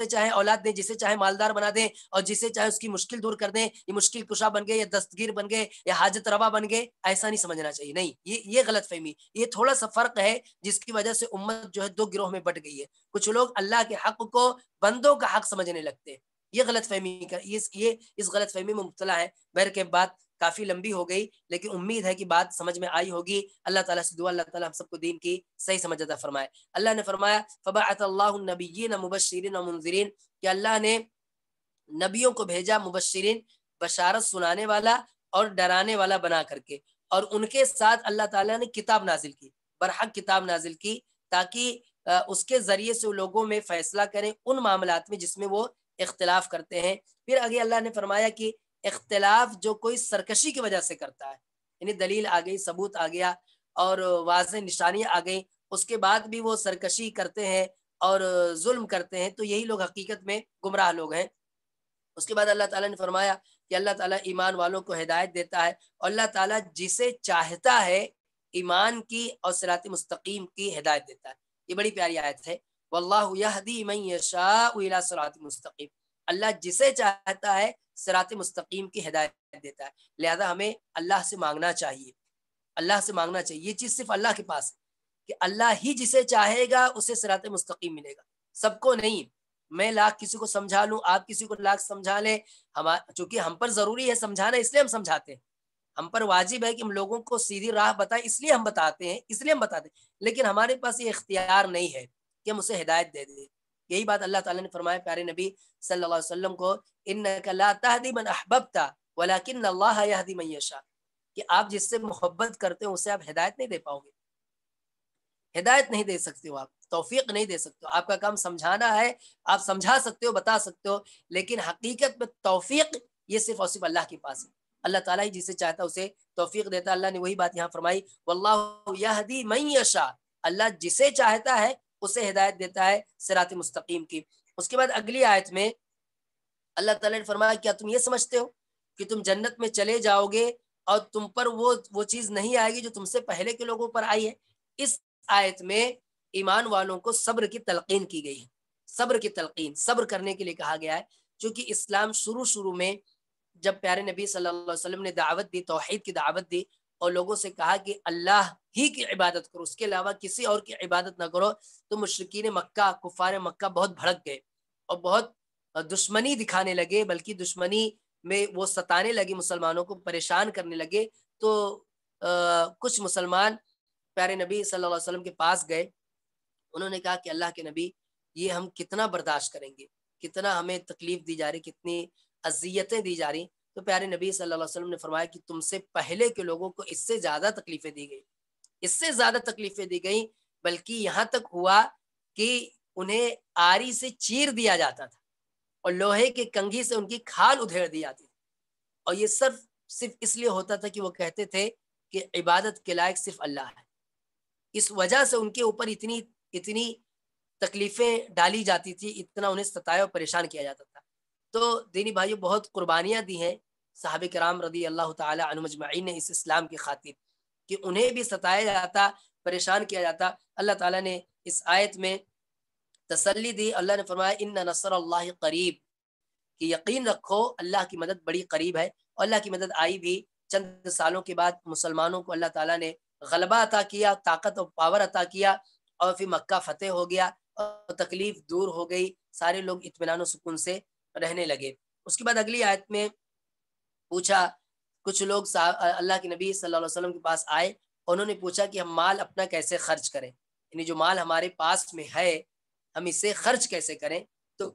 चाहे औलाद दें जिसे चाहे मालदार बना दें और जिसे चाहे उसकी मुश्किल दूर कर दें ये मुश्किल कुशा बन गए या दस्तगीर बन गए या हाजत रवा बन गए ऐसा नहीं समझना चाहिए नहीं ये ये गलत फहमी ये थोड़ा सा फर्क है जिसकी वजह से उम्मत जो है दो गिरोह में बट गई है कुछ लोग अल्लाह के हक को बंदों का हक समझने लगते हैं ये गलत फहमी का ये ये इस गलत फहमी में मुबतला है बैर के बाद काफ़ी लंबी हो गई लेकिन उम्मीद है कि बात समझ में आई होगी अल्लाह ताला से दुआ अल्लाह ताला हम सबको दीन की सही समझ अदा फरमाए अल्लाह ने फरमाया फ़बातल्लाबीन मुबशरीन मुनजरीन कि अल्लाह ने नबियों को भेजा मुबशरीन बशारत सुनाने वाला और डराने वाला बना करके और उनके साथ अल्लाह ताला ने किताब नाजिल की बरहक किताब नाजिल की ताकि उसके ज़रिए से लोगों में फ़ैसला करें उन मामला में जिसमें वो इख्तलाफ करते हैं फिर आगे अल्लाह ने फरमाया कि इख्तलाफ जो कोई सरकशी की वजह से करता है यानी दलील आ गई सबूत आ गया और वाज निशानी आ गई उसके बाद भी वो सरकशी करते हैं और जुल्म करते हैं तो यही लोग हकीकत में गुमराह लोग हैं उसके बाद अल्लाह ताला ने फरमाया कि अल्लाह ताला ईमान वालों को हिदायत देता है और अल्लाह ताला जिसे चाहता है ईमान की और सरात मुस्तकीम की हिदायत देता है ये बड़ी प्यारी आयत है वल्लाहदी मई शाह मुस्तकीम अल्लाह जिसे चाहता है सरात मुस्तकीम की हिदायत देता है लिहाजा हमें अल्लाह से मांगना चाहिए अल्लाह से मांगना चाहिए ये चीज़ सिर्फ अल्लाह के पास है कि अल्लाह ही जिसे चाहेगा उसे सरात मुस्तकीम मिलेगा सबको नहीं मैं लाख किसी को समझा लूँ आप किसी को लाख समझा लें हम चूंकि हम पर ज़रूरी है समझाना इसलिए हम समझाते हैं हम पर वाजिब है कि हम लोगों को सीधी राह बताएं इसलिए हम बताते हैं इसलिए हम बताते हैं लेकिन हमारे पास ये इख्तियार नहीं है कि हम उसे हिदायत दे दें यही बात अल्लाह ताला ने फरमाया प्यारे नबी सल्लल्लाहु अलैहि वसल्लम को इन्नका ला तहदी मन अहबबता वलाकिन अल्लाह यहदी मन यशा कि आप जिससे मोहब्बत करते हो उसे आप हिदायत नहीं दे पाओगे हिदायत नहीं दे सकते हो आप तोफीक नहीं दे सकते हो आपका काम समझाना है आप समझा सकते हो बता सकते हो लेकिन हकीकत में तोफीक ये सिर्फ और सिर्फ अल्लाह के पास है अल्लाह ताला ही जिसे चाहता उसे तोफीक देता अल्लाह ने वही बात यहाँ फरमाई वल्लाहदी मई यशा अल्लाह जिसे चाहता है उसे हिदायत देता है सिरात मुस्तकीम की उसके बाद अगली आयत में अल्लाह ताला ने फरमाया क्या तुम ये समझते हो कि तुम जन्नत में चले जाओगे और तुम पर वो वो चीज़ नहीं आएगी जो तुमसे पहले के लोगों पर आई है इस आयत में ईमान वालों को सब्र की तलकीन की गई है सब्र की तलकीन सब्र करने के लिए कहा गया है क्योंकि इस्लाम शुरू शुरू में जब प्यारे नबी सल्लल्लाहु अलैहि वसल्लम ने दावत दी तोहहीद की दावत दी और लोगों से कहा कि अल्लाह ही की इबादत करो उसके अलावा किसी और की इबादत ना करो तो मुशरकिन मक्का कुफार मक्का बहुत भड़क गए और बहुत दुश्मनी दिखाने लगे बल्कि दुश्मनी में वो सताने लगे मुसलमानों को परेशान करने लगे तो आ, कुछ मुसलमान प्यारे नबी सल्लल्लाहु अलैहि वसल्लम के पास गए उन्होंने कहा कि अल्लाह के नबी ये हम कितना बर्दाश्त करेंगे कितना हमें तकलीफ दी जा रही कितनी अजियतें दी जा रही तो प्यारे नबी सल्लल्लाहु अलैहि वसल्लम ने फरमाया कि तुमसे पहले के लोगों को इससे ज़्यादा तकलीफ़ें दी गई इससे ज़्यादा तकलीफ़ें दी गई बल्कि यहाँ तक हुआ कि उन्हें आरी से चीर दिया जाता था और लोहे के कंघी से उनकी खाल उधेड़ दी जाती थी और ये सिर्फ सिर्फ इसलिए होता था कि वो कहते थे कि इबादत के लायक सिर्फ अल्लाह है इस वजह से उनके ऊपर इतनी इतनी तकलीफ़ें डाली जाती थी इतना उन्हें सताया और परेशान किया जाता था तो दीनी भाइयों बहुत कुर्बानियाँ दी हैं साहब कराम रदी अल्लाह तजमाइन ने इस इस्लाम की खातिर कि उन्हें भी सताया जाता परेशान किया जाता अल्लाह ताला ने इस आयत में तसल्ली दी अल्लाह ने फरमाया इन नसर अल्लाह करीब कि यकीन रखो अल्लाह की मदद बड़ी करीब है और अल्लाह की मदद आई भी चंद सालों के बाद मुसलमानों को अल्लाह ताला ने गलबा अता किया ताकत और पावर अता किया और फिर मक्का फतेह हो गया और तकलीफ दूर हो गई सारे लोग इतमान सुकून से रहने लगे उसके बाद अगली आयत में पूछा कुछ लोग अल्लाह के नबी सल्लल्लाहु अलैहि वसल्लम के पास आए उन्होंने पूछा कि हम माल अपना कैसे खर्च करें यानी जो माल हमारे पास में है हम इसे खर्च कैसे करें तो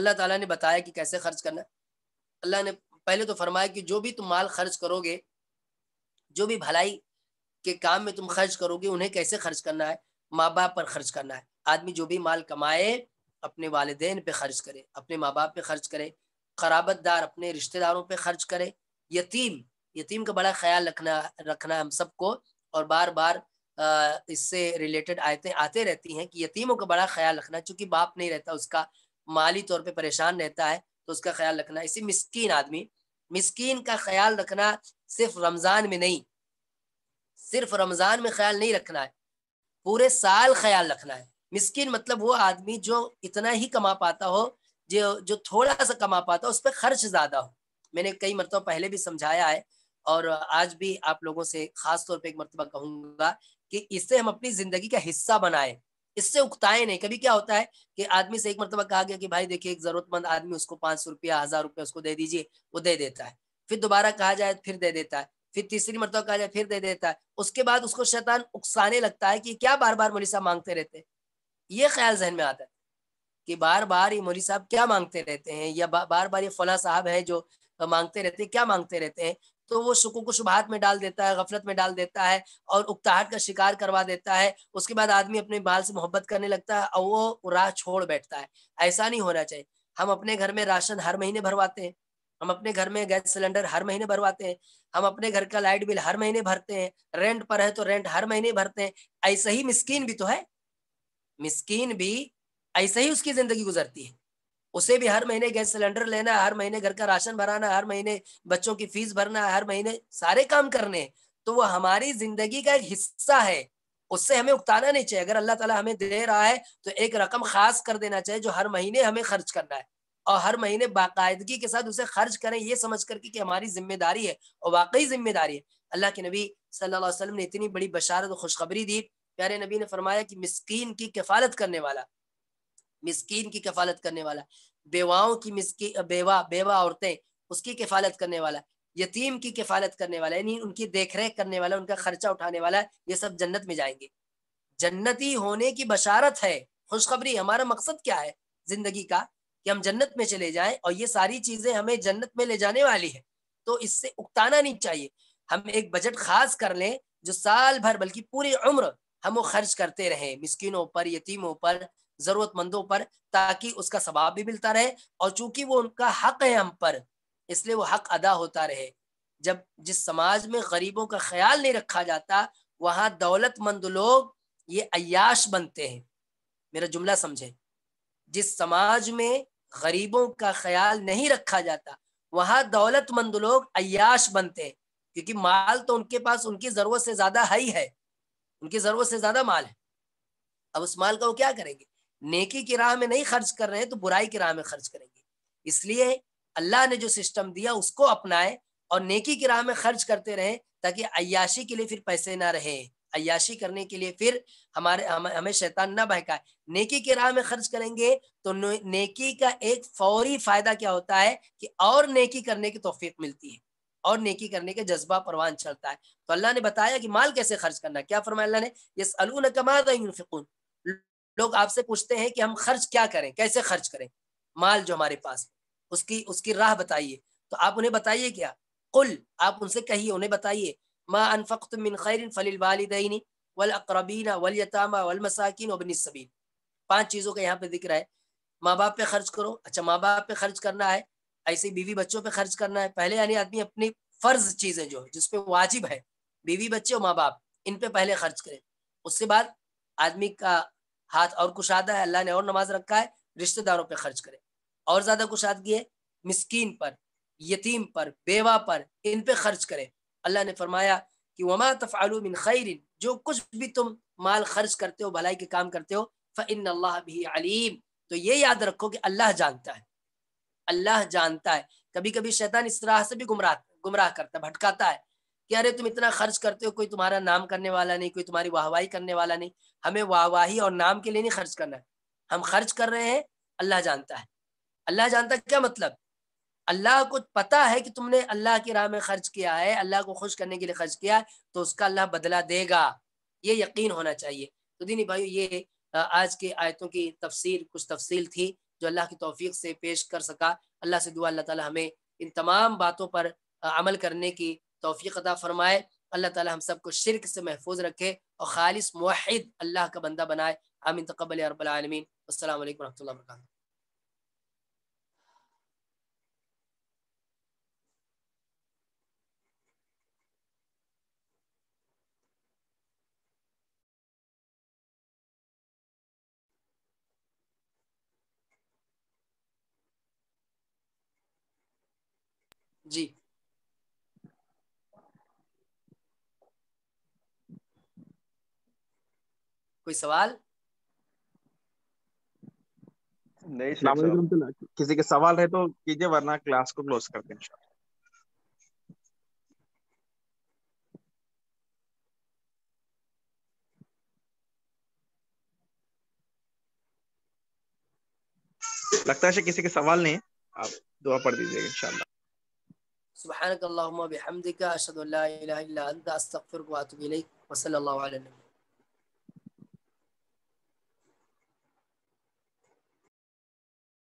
अल्लाह ताला ने बताया कि कैसे खर्च करना अल्लाह ने पहले तो फरमाया कि जो भी तुम माल खर्च करोगे जो भी भलाई के काम में तुम खर्च करोगे उन्हें कैसे खर्च करना है माँ बाप पर खर्च करना है आदमी जो भी माल कमाए अपने वालदेन पे खर्च करे अपने माँ बाप पे खर्च करे कराबतदार अपने रिश्तेदारों पे खर्च करें यतीम यतीम का बड़ा ख्याल रखना रखना हम सबको और बार बार इससे रिलेटेड आयतें आते रहती हैं कि यतीमों का बड़ा ख्याल रखना चूंकि बाप नहीं रहता उसका माली तौर पे परेशान रहता है तो उसका ख्याल रखना इसी मिस्कीन आदमी मिस्कीन का ख्याल रखना सिर्फ रमज़ान में नहीं सिर्फ रमज़ान में ख्याल नहीं रखना है पूरे साल ख्याल रखना है मिस्किन मतलब वो आदमी जो इतना ही कमा पाता हो जो जो थोड़ा सा कमा पाता है उस पर खर्च ज़्यादा हो मैंने कई मरतबा पहले भी समझाया है और आज भी आप लोगों से ख़ास तौर पर एक मरतबा कहूँगा कि इससे हम अपनी ज़िंदगी का हिस्सा बनाए इससे उकताए नहीं कभी क्या होता है कि आदमी से एक मरतबा कहा गया कि भाई देखिए एक जरूरतमंद आदमी उसको पाँच सौ रुपया हजार रुपया उसको दे दीजिए वो दे देता है फिर दोबारा कहा जाए तो फिर दे देता है फिर तीसरी मरतबा कहा जाए तो फिर दे देता है उसके बाद उसको शैतान उकसाने लगता है कि क्या बार बार मौली साहब मांगते रहते ये ख्याल जहन में आता है कि बार बार ये मौली साहब क्या मांगते रहते हैं या बार बार ये फला साहब है जो मांगते रहते हैं क्या मांगते रहते हैं तो वो सुकू को शुभात में डाल देता है गफलत में डाल देता है और उकताहट का शिकार करवा देता है उसके बाद आदमी अपने बाल से मोहब्बत करने लगता है और वो राह छोड़ बैठता है ऐसा नहीं होना चाहिए हम अपने घर में राशन हर महीने भरवाते हैं हम अपने घर में गैस सिलेंडर हर महीने भरवाते हैं हम अपने घर का लाइट बिल हर महीने भरते हैं रेंट पर है तो रेंट हर महीने भरते हैं ऐसा ही मिस्किन भी तो है मिस्किन भी ऐसे ही उसकी जिंदगी गुजरती है उसे भी हर महीने गैस सिलेंडर लेना हर महीने घर का राशन भराना हर महीने बच्चों की फीस भरना हर महीने सारे काम करने तो वो हमारी जिंदगी का एक हिस्सा है उससे हमें उकताना नहीं चाहिए अगर अल्लाह ताला हमें दे रहा है तो एक रकम खास कर देना चाहिए जो हर महीने हमें खर्च करना है और हर महीने बाकायदगी के साथ उसे खर्च करें ये समझ करके कि हमारी जिम्मेदारी है और वाकई जिम्मेदारी है अल्लाह के नबी सल्लल्लाहु अलैहि वसल्लम ने इतनी बड़ी बशारत और खुशखबरी दी प्यारे नबी ने फरमाया कि मिस्कीन की किफालत करने वाला मिसकीन की कफालत करने वाला बेवाओं की मिसकी बेवा बेवा औरतें उसकी किफालत करने वाला यतीम की किफालत करने वाला यानी उनकी देखरेख करने वाला उनका खर्चा उठाने वाला ये सब जन्नत में जाएंगे जन्नती होने की बशारत है खुशखबरी हमारा मकसद क्या है जिंदगी का कि हम जन्नत में चले जाएं और ये सारी चीजें हमें जन्नत में ले जाने वाली है तो इससे उकताना नहीं चाहिए हम एक बजट खास कर लें जो साल भर बल्कि पूरी उम्र हम वो खर्च करते रहें मिस्किनों पर यतीमों पर जरूरतमंदों पर ताकि उसका सवाब भी मिलता रहे और चूंकि वो उनका हक है हम पर इसलिए वो हक अदा होता रहे जब जिस समाज में गरीबों का ख्याल नहीं रखा जाता वहाँ दौलतमंद लोग ये अयाश बनते हैं मेरा जुमला समझे जिस समाज में गरीबों का ख्याल नहीं रखा जाता वहाँ दौलतमंद लोग अयाश बनते हैं क्योंकि माल तो उनके पास उनकी ज़रूरत से ज़्यादा है ही है उनकी ज़रूरत से ज़्यादा माल है अब उस माल का वो क्या करेंगे नेकी की राह में नहीं खर्च कर रहे हैं तो बुराई की राह में खर्च करेंगे इसलिए अल्लाह ने जो सिस्टम दिया उसको अपनाए और नेकी की राह में खर्च करते रहे ताकि अयाशी के लिए फिर पैसे ना रहे अयाशी करने के लिए फिर हमारे हम, हमें शैतान ना बहकाए नेकी की राह में खर्च करेंगे तो नेकी का एक फौरी फायदा क्या होता है कि और नेकी करने की तोफीक मिलती है और नेकी करने के जज्बा परवान चलता है तो अल्लाह ने बताया कि माल कैसे खर्च करना क्या फरमाया अल्लाह ने ये सलून कमा लोग आपसे पूछते हैं कि हम खर्च क्या करें कैसे खर्च करें माल जो हमारे पास उसकी उसकी राह बताइए तो आप उन्हें बताइए क्या कुल आप उनसे कहिए उन्हें बताइए माँ अनफ़त मिन खैर फलिल वालदी वल अक्रबीना वलयतामा वल मसाकिन पांच चीज़ों का यहाँ पे जिक्र है माँ बाप पे खर्च करो अच्छा माँ बाप पे खर्च करना है ऐसे बीवी बच्चों पे खर्च करना है पहले यानी आदमी अपनी फ़र्ज चीज़ें जो जिसपे पे वाजिब है बीवी बच्चे और माँ बाप इन पे पहले खर्च करें उसके बाद आदमी का हाथ और कुशादा है अल्लाह ने और नमाज रखा है रिश्तेदारों पर खर्च करे और ज्यादा कुशादगी है मिस्किन पर यतीम पर बेवा पर इन पे खर्च करे अल्लाह ने फरमाया कि वमा तफ़ालुमिन खैरिन जो कुछ भी तुम माल खर्च करते हो भलाई के काम करते हो फ़िन अल्लाह भी अलीम तो ये याद रखो कि अल्लाह जानता है अल्लाह जानता है कभी कभी शैतान इस राह से भी गुमराह गुमराह करता है भटकाता है कि अरे तुम इतना खर्च करते हो कोई तुम्हारा नाम करने वाला नहीं कोई तुम्हारी वाहवाही करने वाला नहीं हमें वाहवाही और नाम के लिए नहीं खर्च करना है हम खर्च कर रहे हैं अल्लाह जानता है अल्लाह जानता है क्या मतलब अल्लाह को पता है कि तुमने अल्लाह की राह में खर्च किया है अल्लाह को खुश करने के लिए खर्च किया है तो उसका अल्लाह बदला देगा ये यकीन होना चाहिए तो दीनी भाई ये आज के आयतों की तफसर कुछ तफसील थी जो अल्लाह की तोफीक से पेश कर सका अल्लाह से दुआ अल्लाह ताला हमें इन तमाम बातों पर अमल करने की तोफ़ी अदा फरमाए अल्लाह ताला हम सबको शिरक से महफूज रखे और खालिस मुहिद अल्लाह का बंदा बनाए आमिन तकबल रबालमीन असल वरहमल जी कोई सवाल नहीं तो किसी के सवाल है तो कीजिए वरना क्लास को क्लोज करते हैं लगता है किसी के सवाल नहीं आप दुआ पढ़ दीजिएगा इंशाल्लाह सुबहानक बिहमदिका अशहदु अल्ला इलाहा इल्ला अंता अस्तगफिरुक व अतूबु इलैक व सल्लल्लाहु अलैहि